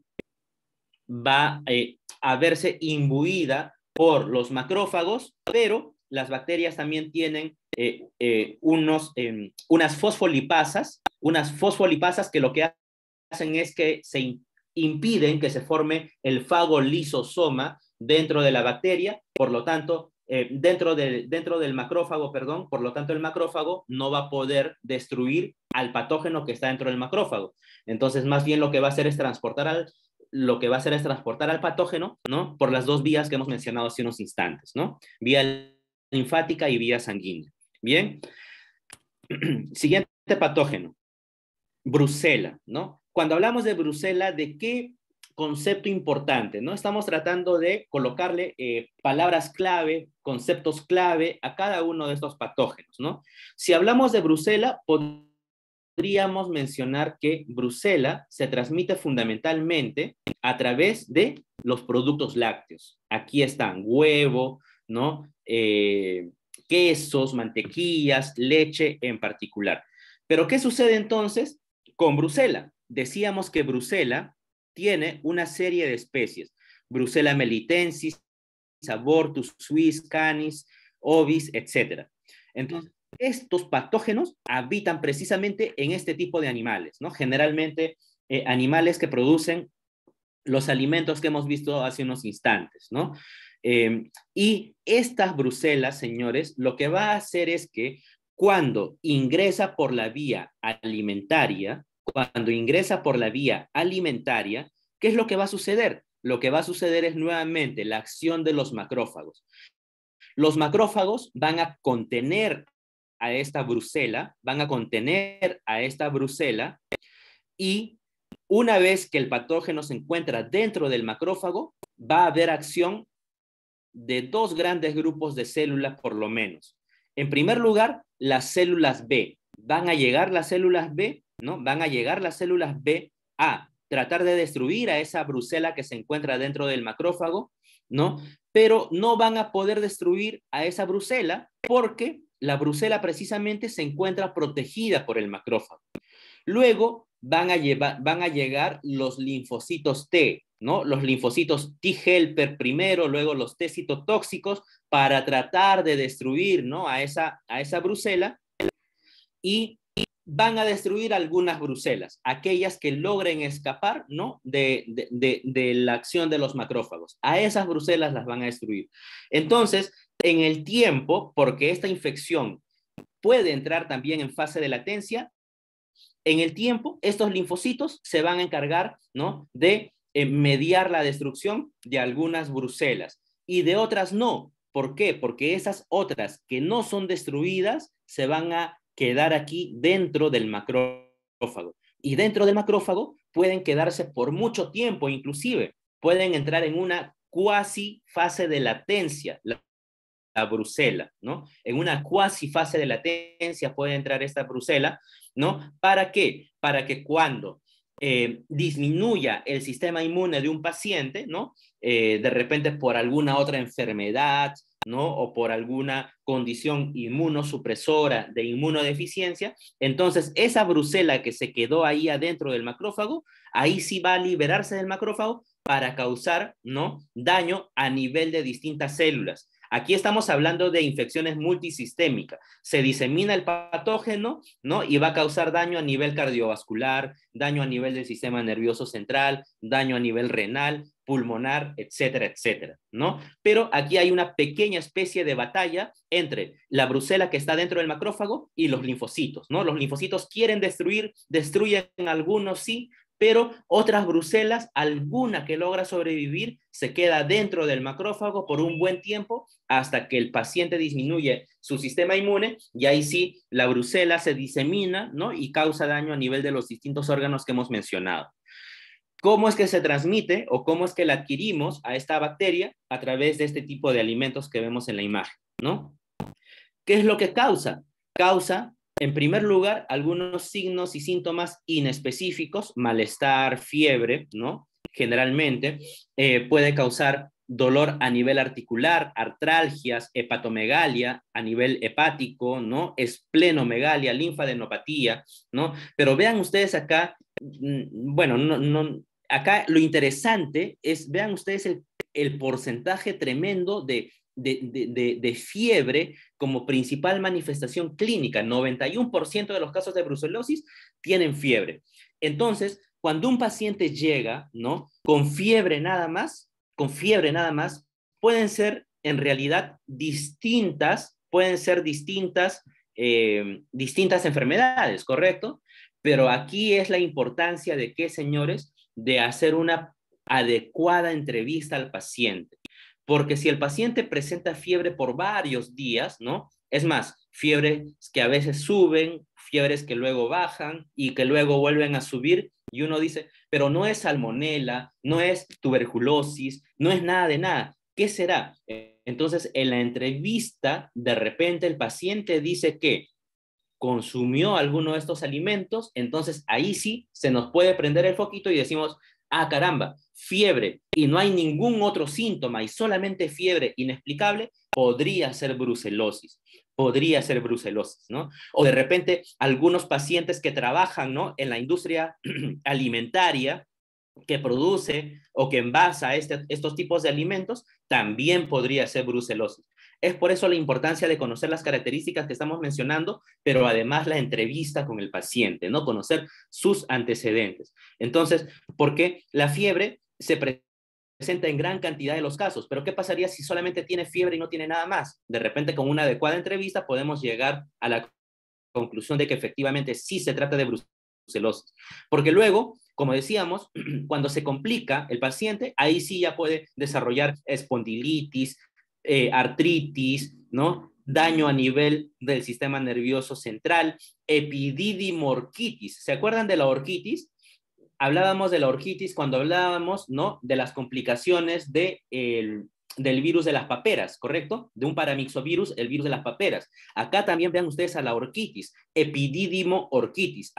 va eh, a verse imbuida por los macrófagos, pero las bacterias también tienen eh, eh, unos, em, unas fosfolipasas, unas fosfolipasas que lo que hacen es que se impiden que se forme el lisosoma dentro de la bacteria, por lo tanto, eh, dentro, dentro del macrófago, perdón, por lo tanto el macrófago no va a poder destruir al patógeno que está dentro del macrófago. Entonces, más bien lo que va a hacer es transportar al, lo que va a hacer es transportar al patógeno, ¿no? Por las dos vías que hemos mencionado hace unos instantes, ¿no? Vía linfática y vía sanguínea. Bien. Siguiente patógeno, Brusela, ¿no? Cuando hablamos de Brusela, ¿de qué concepto importante, ¿no? Estamos tratando de colocarle eh, palabras clave, conceptos clave a cada uno de estos patógenos, ¿no? Si hablamos de Brusela, podríamos mencionar que Brusela se transmite fundamentalmente a través de los productos lácteos. Aquí están huevo, ¿no? Eh, quesos, mantequillas, leche en particular. Pero ¿qué sucede entonces con Bruselas? Decíamos que Bruselas tiene una serie de especies. Bruselas melitensis, abortus, suis, canis, ovis, etc. Entonces, estos patógenos habitan precisamente en este tipo de animales, ¿no? Generalmente eh, animales que producen los alimentos que hemos visto hace unos instantes, ¿no? Em, y estas Bruselas, señores, lo que va a hacer es que cuando ingresa por la vía alimentaria, cuando ingresa por la vía alimentaria, ¿qué es lo que va a suceder? Lo que va a suceder es nuevamente la acción de los macrófagos. Los macrófagos van a contener a esta Brusela, van a contener a esta Brusela y una vez que el patógeno se encuentra dentro del macrófago, va a haber acción de dos grandes grupos de células por lo menos. En primer lugar, las células B. Van a llegar las células B, ¿no? Van a llegar las células B a tratar de destruir a esa brucela que se encuentra dentro del macrófago, ¿no? Pero no van a poder destruir a esa brucela porque la brucela precisamente se encuentra protegida por el macrófago. Luego van a, van a llegar los linfocitos T, ¿no? Los linfocitos T-helper primero, luego los t citotóxicos tóxicos para tratar de destruir, ¿no? A esa, a Brusela y van a destruir algunas Bruselas, aquellas que logren escapar De, la acción de los macrófagos. A esas Bruselas las van a destruir. Entonces, en el tiempo, porque esta infección puede entrar también en fase de latencia, en el tiempo, estos linfocitos se van a encargar ¿no? de eh, mediar la destrucción de algunas Bruselas y de otras no. ¿Por qué? Porque esas otras que no son destruidas se van a quedar aquí dentro del macrófago. Y dentro del macrófago pueden quedarse por mucho tiempo, inclusive pueden entrar en una cuasi fase de latencia, la, la Brusela, ¿no? En una cuasi fase de latencia puede entrar esta Brusela, ¿no? ¿Para qué? Para que cuando eh, disminuya el sistema inmune de un paciente, ¿no? Eh, de repente por alguna otra enfermedad, ¿no? O por alguna condición inmunosupresora de inmunodeficiencia, entonces esa brucela que se quedó ahí adentro del macrófago, ahí sí va a liberarse del macrófago para causar, ¿no? Daño a nivel de distintas células. Aquí estamos hablando de infecciones multisistémicas. Se disemina el patógeno, ¿no? Y va a causar daño a nivel cardiovascular, daño a nivel del sistema nervioso central, daño a nivel renal, pulmonar, etcétera, etcétera, ¿no? Pero aquí hay una pequeña especie de batalla entre la brucela que está dentro del macrófago y los linfocitos, ¿no? Los linfocitos quieren destruir, destruyen algunos sí, pero otras brucelas, alguna que logra sobrevivir, se queda dentro del macrófago por un buen tiempo hasta que el paciente disminuye su sistema inmune y ahí sí la brucela se disemina ¿no? y causa daño a nivel de los distintos órganos que hemos mencionado. ¿Cómo es que se transmite o cómo es que la adquirimos a esta bacteria a través de este tipo de alimentos que vemos en la imagen? ¿no? ¿Qué es lo que causa? Causa en primer lugar, algunos signos y síntomas inespecíficos, malestar, fiebre, ¿no? Generalmente eh, puede causar dolor a nivel articular, artralgias, hepatomegalia a nivel hepático, ¿no? Esplenomegalia, linfadenopatía, ¿no? Pero vean ustedes acá, mm, bueno, no, no, acá lo interesante es, vean ustedes el porcentaje tremendo de de, fiebre como principal manifestación clínica. 91% de los casos de brucelosis tienen fiebre. Entonces, cuando un paciente llega, ¿no? Con fiebre nada más, con fiebre nada más, pueden ser en realidad distintas, pueden ser distintas, eh, distintas enfermedades, ¿correcto? Pero aquí es la importancia de que, señores, de hacer una adecuada entrevista al paciente. Porque si el paciente presenta fiebre por varios días, ¿no? Es más, fiebres que a veces suben, fiebres que luego bajan y que luego vuelven a subir, y uno dice, pero no es salmonela, no es tuberculosis, no es nada de nada. ¿Qué será? Entonces, en la entrevista, de repente el paciente dice que consumió alguno de estos alimentos, entonces ahí sí se nos puede prender el foquito y decimos, ah, caramba, fiebre y no hay ningún otro síntoma y solamente fiebre inexplicable, podría ser brucelosis, podría ser brucelosis, ¿no? O de repente algunos pacientes que trabajan, En la industria alimentaria que produce o que envasa este, estos tipos de alimentos, también podría ser brucelosis. Es por eso la importancia de conocer las características que estamos mencionando, pero además la entrevista con el paciente, ¿no? Conocer sus antecedentes. Entonces, porque la fiebre se presenta en gran cantidad de los casos, pero ¿qué pasaría si solamente tiene fiebre y no tiene nada más? De repente, con una adecuada entrevista podemos llegar a la conclusión de que efectivamente sí se trata de brucelosis. Porque luego, como decíamos, cuando se complica el paciente, ahí sí ya puede desarrollar espondilitis, eh, artritis, ¿no? daño a nivel del sistema nervioso central, epididimorquitis. ¿Se acuerdan de la orquitis? Hablábamos de la orquitis cuando hablábamos, ¿no? De las complicaciones del virus de las paperas, ¿correcto? De un paramixovirus, el virus de las paperas. Acá también vean ustedes a la orquitis, epididimorquitis, orquitis,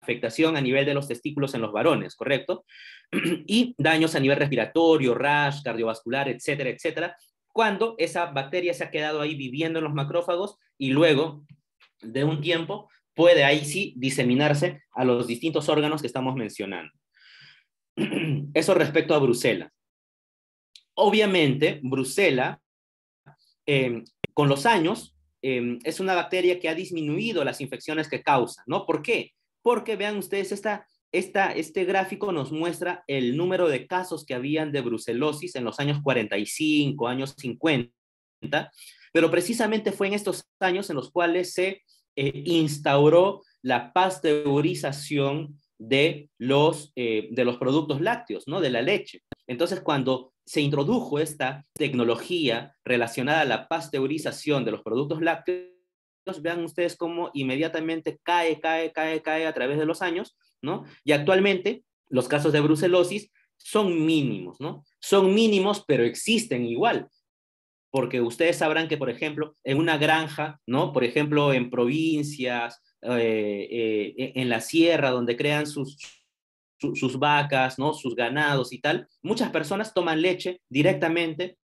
afectación a nivel de los testículos en los varones, ¿correcto? Y daños a nivel respiratorio, rash, cardiovascular, etcétera, etcétera, cuando esa bacteria se ha quedado ahí viviendo en los macrófagos y luego de un tiempo puede ahí sí diseminarse a los distintos órganos que estamos mencionando. Eso respecto a Bruselas. Obviamente, Bruselas, eh, con los años, eh, es una bacteria que ha disminuido las infecciones que causa, ¿no? ¿Por qué? Porque vean ustedes esta este gráfico nos muestra el número de casos que habían de brucelosis en los años 45, años 50, pero precisamente fue en estos años en los cuales se eh, instauró la pasteurización de los, eh, de los productos lácteos, ¿no? de la leche. Entonces, cuando se introdujo esta tecnología relacionada a la pasteurización de los productos lácteos, vean ustedes cómo inmediatamente cae, cae, cae, cae a través de los años, y actualmente los casos de brucelosis son mínimos, ¿no? Son mínimos, pero existen igual. Porque ustedes sabrán que, por ejemplo, en una granja, ¿no? Por ejemplo, en provincias, eh, eh, e, en la sierra, donde crean sus, sus vacas, ¿no? Sus ganados y tal, muchas personas toman leche directamente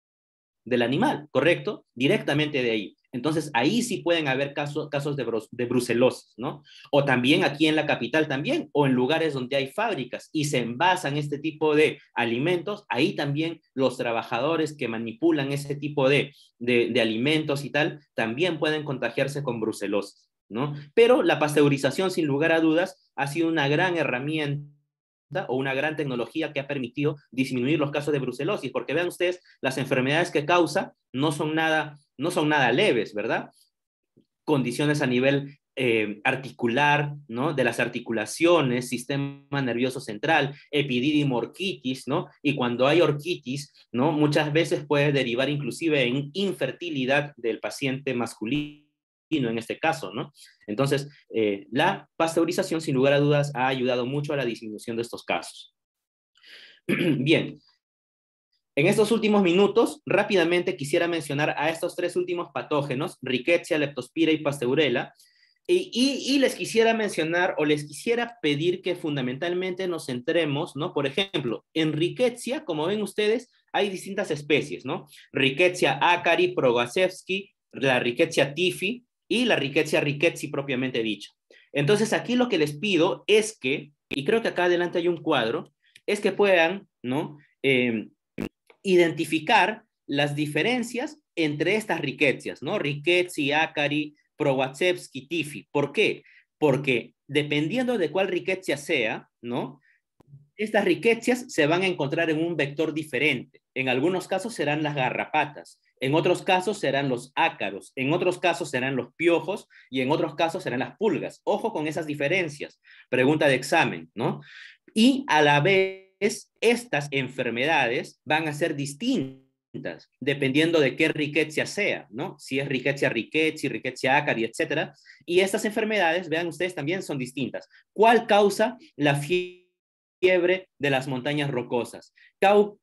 del animal, ¿correcto? Directamente de ahí. Entonces, ahí sí pueden haber casos, casos de, brucelosis, ¿no? O también aquí en la capital también, o en lugares donde hay fábricas y se envasan este tipo de alimentos, ahí también los trabajadores que manipulan ese tipo de, de alimentos y tal, también pueden contagiarse con brucelosis, ¿no? Pero la pasteurización, sin lugar a dudas, ha sido una gran herramienta o una gran tecnología que ha permitido disminuir los casos de brucelosis, porque vean ustedes, las enfermedades que causa no son nada no son nada leves, ¿verdad? Condiciones a nivel eh, articular, ¿no? De las articulaciones, sistema nervioso central, epididimorquitis, ¿no? Y cuando hay orquitis, ¿no? Muchas veces puede derivar inclusive en infertilidad del paciente masculino en este caso, ¿no? Entonces, eh, la pasteurización, sin lugar a dudas, ha ayudado mucho a la disminución de estos casos. Bien, en estos últimos minutos, rápidamente quisiera mencionar a estos tres últimos patógenos, Rickettsia, Leptospira y Pasteurella, y, les quisiera mencionar o les quisiera pedir que fundamentalmente nos centremos, ¿no? Por ejemplo, en Rickettsia, como ven ustedes, hay distintas especies, ¿no? Rickettsia acari, Progasevsky, la Rickettsia tifi y la Rickettsia rickettsi propiamente dicha. Entonces, aquí lo que les pido es que, y creo que acá adelante hay un cuadro, es que puedan, ¿no? Eh, identificar las diferencias entre estas riquezas, ¿no? Riquetsi, Acari, Prowatsevsky, Tifi. ¿Por qué? Porque dependiendo de cuál riqueza sea, ¿no? Estas riquezas se van a encontrar en un vector diferente. En algunos casos serán las garrapatas, en otros casos serán los ácaros, en otros casos serán los piojos y en otros casos serán las pulgas. Ojo con esas diferencias. Pregunta de examen, ¿no? Y a la vez es estas enfermedades van a ser distintas dependiendo de qué riqueza sea, ¿no? Si es riqueza riqueza, riqueza acari, etcétera. Y estas enfermedades, vean ustedes, también son distintas. ¿Cuál causa la fiebre de las montañas rocosas?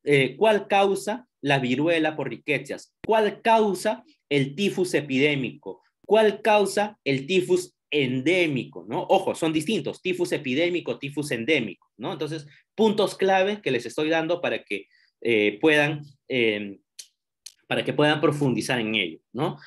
Eh, ¿Cuál causa la viruela por riquezas? ¿Cuál causa el tifus epidémico? ¿Cuál causa el tifus endémico, ¿no? Ojo, son distintos, tifus epidémico, tifus endémico, ¿no? Entonces, puntos clave que les estoy dando para que eh, puedan, em, para que puedan profundizar en ello, ¿no?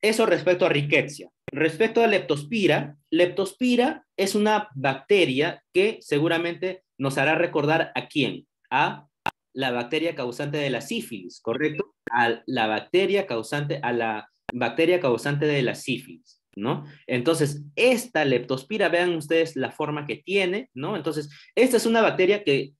Eso respecto a riqueza. Respecto a leptospira, leptospira es una bacteria que seguramente nos hará recordar a quién, a la bacteria causante de la sífilis, ¿correcto? A la bacteria causante, a la bacteria causante de la sífilis. Entonces, esta leptospira, vean ustedes la forma que tiene, ¿no? Entonces, esta es una bacteria que,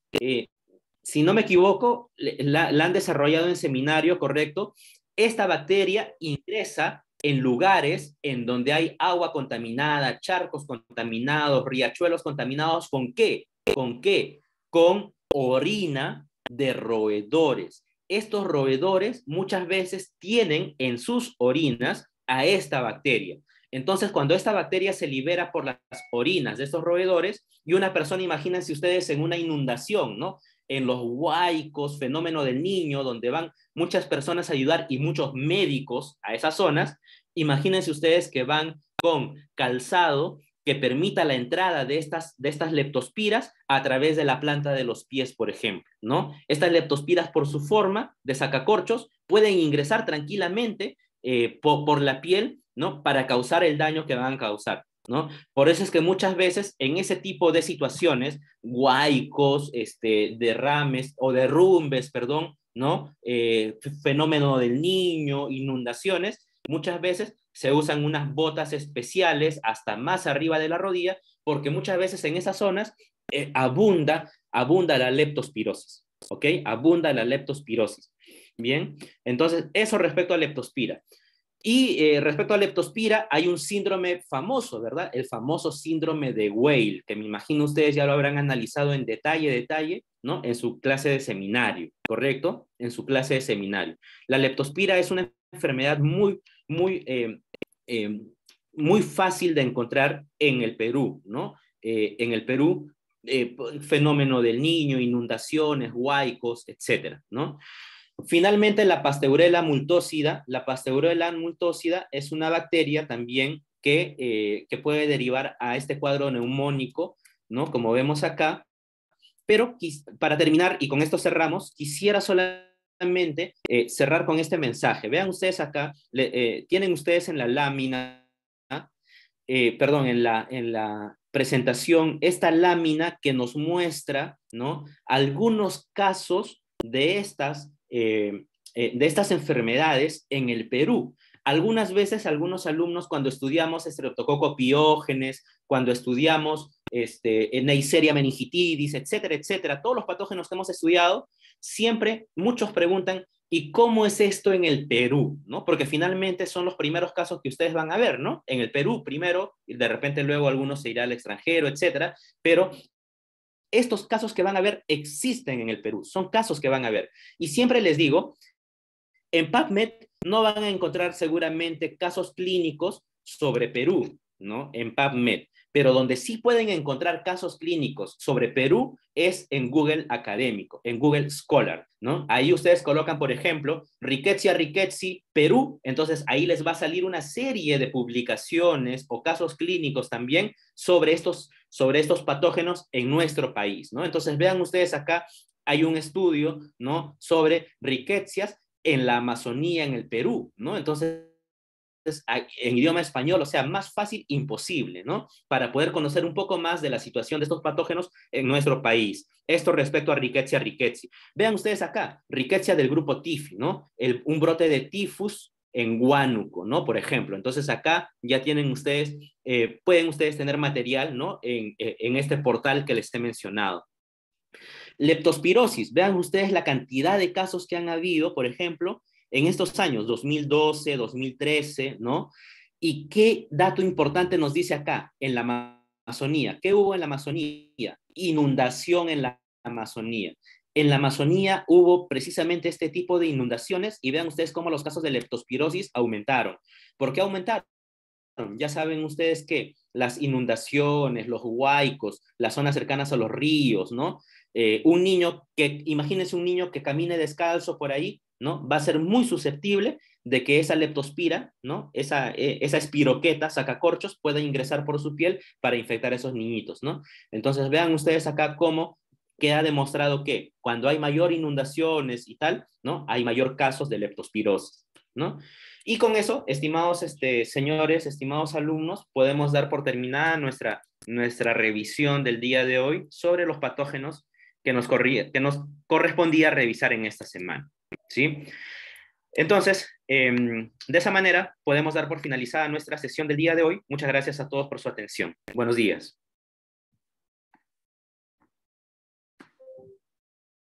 si no me equivoco, la, la, han desarrollado en seminario, ¿correcto? Esta bacteria ingresa en lugares en donde hay agua contaminada, charcos contaminados, riachuelos contaminados, ¿con qué? ¿Con qué? Con orina de roedores. Estos roedores muchas veces tienen en sus orinas a esta bacteria. Entonces, cuando esta bacteria se libera por las orinas de estos roedores, y una persona, imagínense ustedes en una inundación, ¿no? En los huaicos, fenómeno del niño, donde van muchas personas a ayudar y muchos médicos a esas zonas, imagínense ustedes que van con calzado que permita la entrada de estas, de estas leptospiras a través de la planta de los pies, por ejemplo, ¿no? Estas leptospiras, por su forma de sacacorchos, pueden ingresar tranquilamente eh, por la piel ¿no? Para causar el daño que van a causar, ¿no? Por eso es que muchas veces en ese tipo de situaciones, guaicos, este, derrames o derrumbes, perdón, eh, fenómeno del niño, inundaciones, muchas veces se usan unas botas especiales hasta más arriba de la rodilla, porque muchas veces en esas zonas eh, abunda, abunda la leptospirosis, Abunda la leptospirosis. Bien, entonces eso respecto a leptospira. Y eh, respecto a leptospira, hay un síndrome famoso, ¿verdad? El famoso síndrome de Whale, que me imagino ustedes ya lo habrán analizado en detalle, detalle, ¿no? En su clase de seminario, ¿correcto? En su clase de seminario. La leptospira es una enfermedad muy, muy, eh, eh, muy fácil de encontrar en el Perú, ¿no? en el Perú, fenómeno del niño, inundaciones, huaicos, etcétera, ¿no? Finalmente, la pasteurela multósida. La pasteurela multósida es una bacteria también que, eh, que puede derivar a este cuadro neumónico, ¿no? Como vemos acá. Pero para terminar, y con esto cerramos, quisiera solamente eh, cerrar con este mensaje. Vean ustedes acá, eh, tienen ustedes en la lámina, perdón, en la, en la presentación, esta lámina que nos muestra, ¿no? Algunos casos de estas eh, eh, de estas enfermedades en el Perú. Algunas veces algunos alumnos cuando estudiamos estreptococo piógenes, cuando estudiamos este, Neisseria meningitidis, etcétera, etcétera, todos los patógenos que hemos estudiado, siempre muchos preguntan, ¿y cómo es esto en el Perú? ¿No? Porque finalmente son los primeros casos que ustedes van a ver, ¿no? En el Perú primero, y de repente luego algunos se irán al extranjero, etcétera, pero estos casos que van a ver existen en el Perú, son casos que van a ver. Y siempre les digo, en PubMed no van a encontrar seguramente casos clínicos sobre Perú, ¿no? En PubMed pero donde sí pueden encontrar casos clínicos sobre Perú es en Google Académico, en Google Scholar, ¿no? Ahí ustedes colocan, por ejemplo, Rickettsia Rickettsii Perú, entonces ahí les va a salir una serie de publicaciones o casos clínicos también sobre estos, sobre estos patógenos en nuestro país, ¿no? Entonces vean ustedes acá, hay un estudio, ¿no? Sobre Rickettsias en la Amazonía, en el Perú, ¿no? Entonces en idioma español, o sea, más fácil imposible, ¿no? Para poder conocer un poco más de la situación de estos patógenos en nuestro país. Esto respecto a Rickettsia rickettsii. Vean ustedes acá, Rickettsia del grupo TIFI, ¿no? un brote de tifus en Huánuco, ¿no? Por ejemplo. Entonces acá ya tienen ustedes, eh, pueden ustedes tener material, ¿no? En, eh, en este portal que les he mencionado. Leptospirosis, vean ustedes la cantidad de casos que han habido, por ejemplo, en estos años, 2012, 2013, ¿no? ¿Y qué dato importante nos dice acá en la Amazonía? ¿Qué hubo en la Amazonía? Inundación en la Amazonía. En la Amazonía hubo precisamente este tipo de inundaciones y vean ustedes cómo los casos de leptospirosis aumentaron. ¿Por qué aumentaron? Ya saben ustedes que las inundaciones, los huaicos, las zonas cercanas a los ríos, ¿no? Eh, un niño que, imagínense un niño que camine descalzo por ahí, Va a ser muy susceptible de que esa leptospira, ¿no? Eh, esa, espiroqueta, sacacorchos, pueda ingresar por su piel para infectar a esos niñitos, ¿no? Entonces vean ustedes acá cómo queda demostrado que cuando hay mayor inundaciones y tal, ¿no? Hay mayor casos de leptospirosis, Y con eso, estimados este, señores, estimados alumnos, podemos dar por terminada nuestra, revisión del día de hoy sobre los patógenos que nos correspondía revisar en esta semana. ¿sí? Entonces, em, de esa manera podemos dar por finalizada nuestra sesión del día de hoy. Muchas gracias a todos por su atención. Buenos días.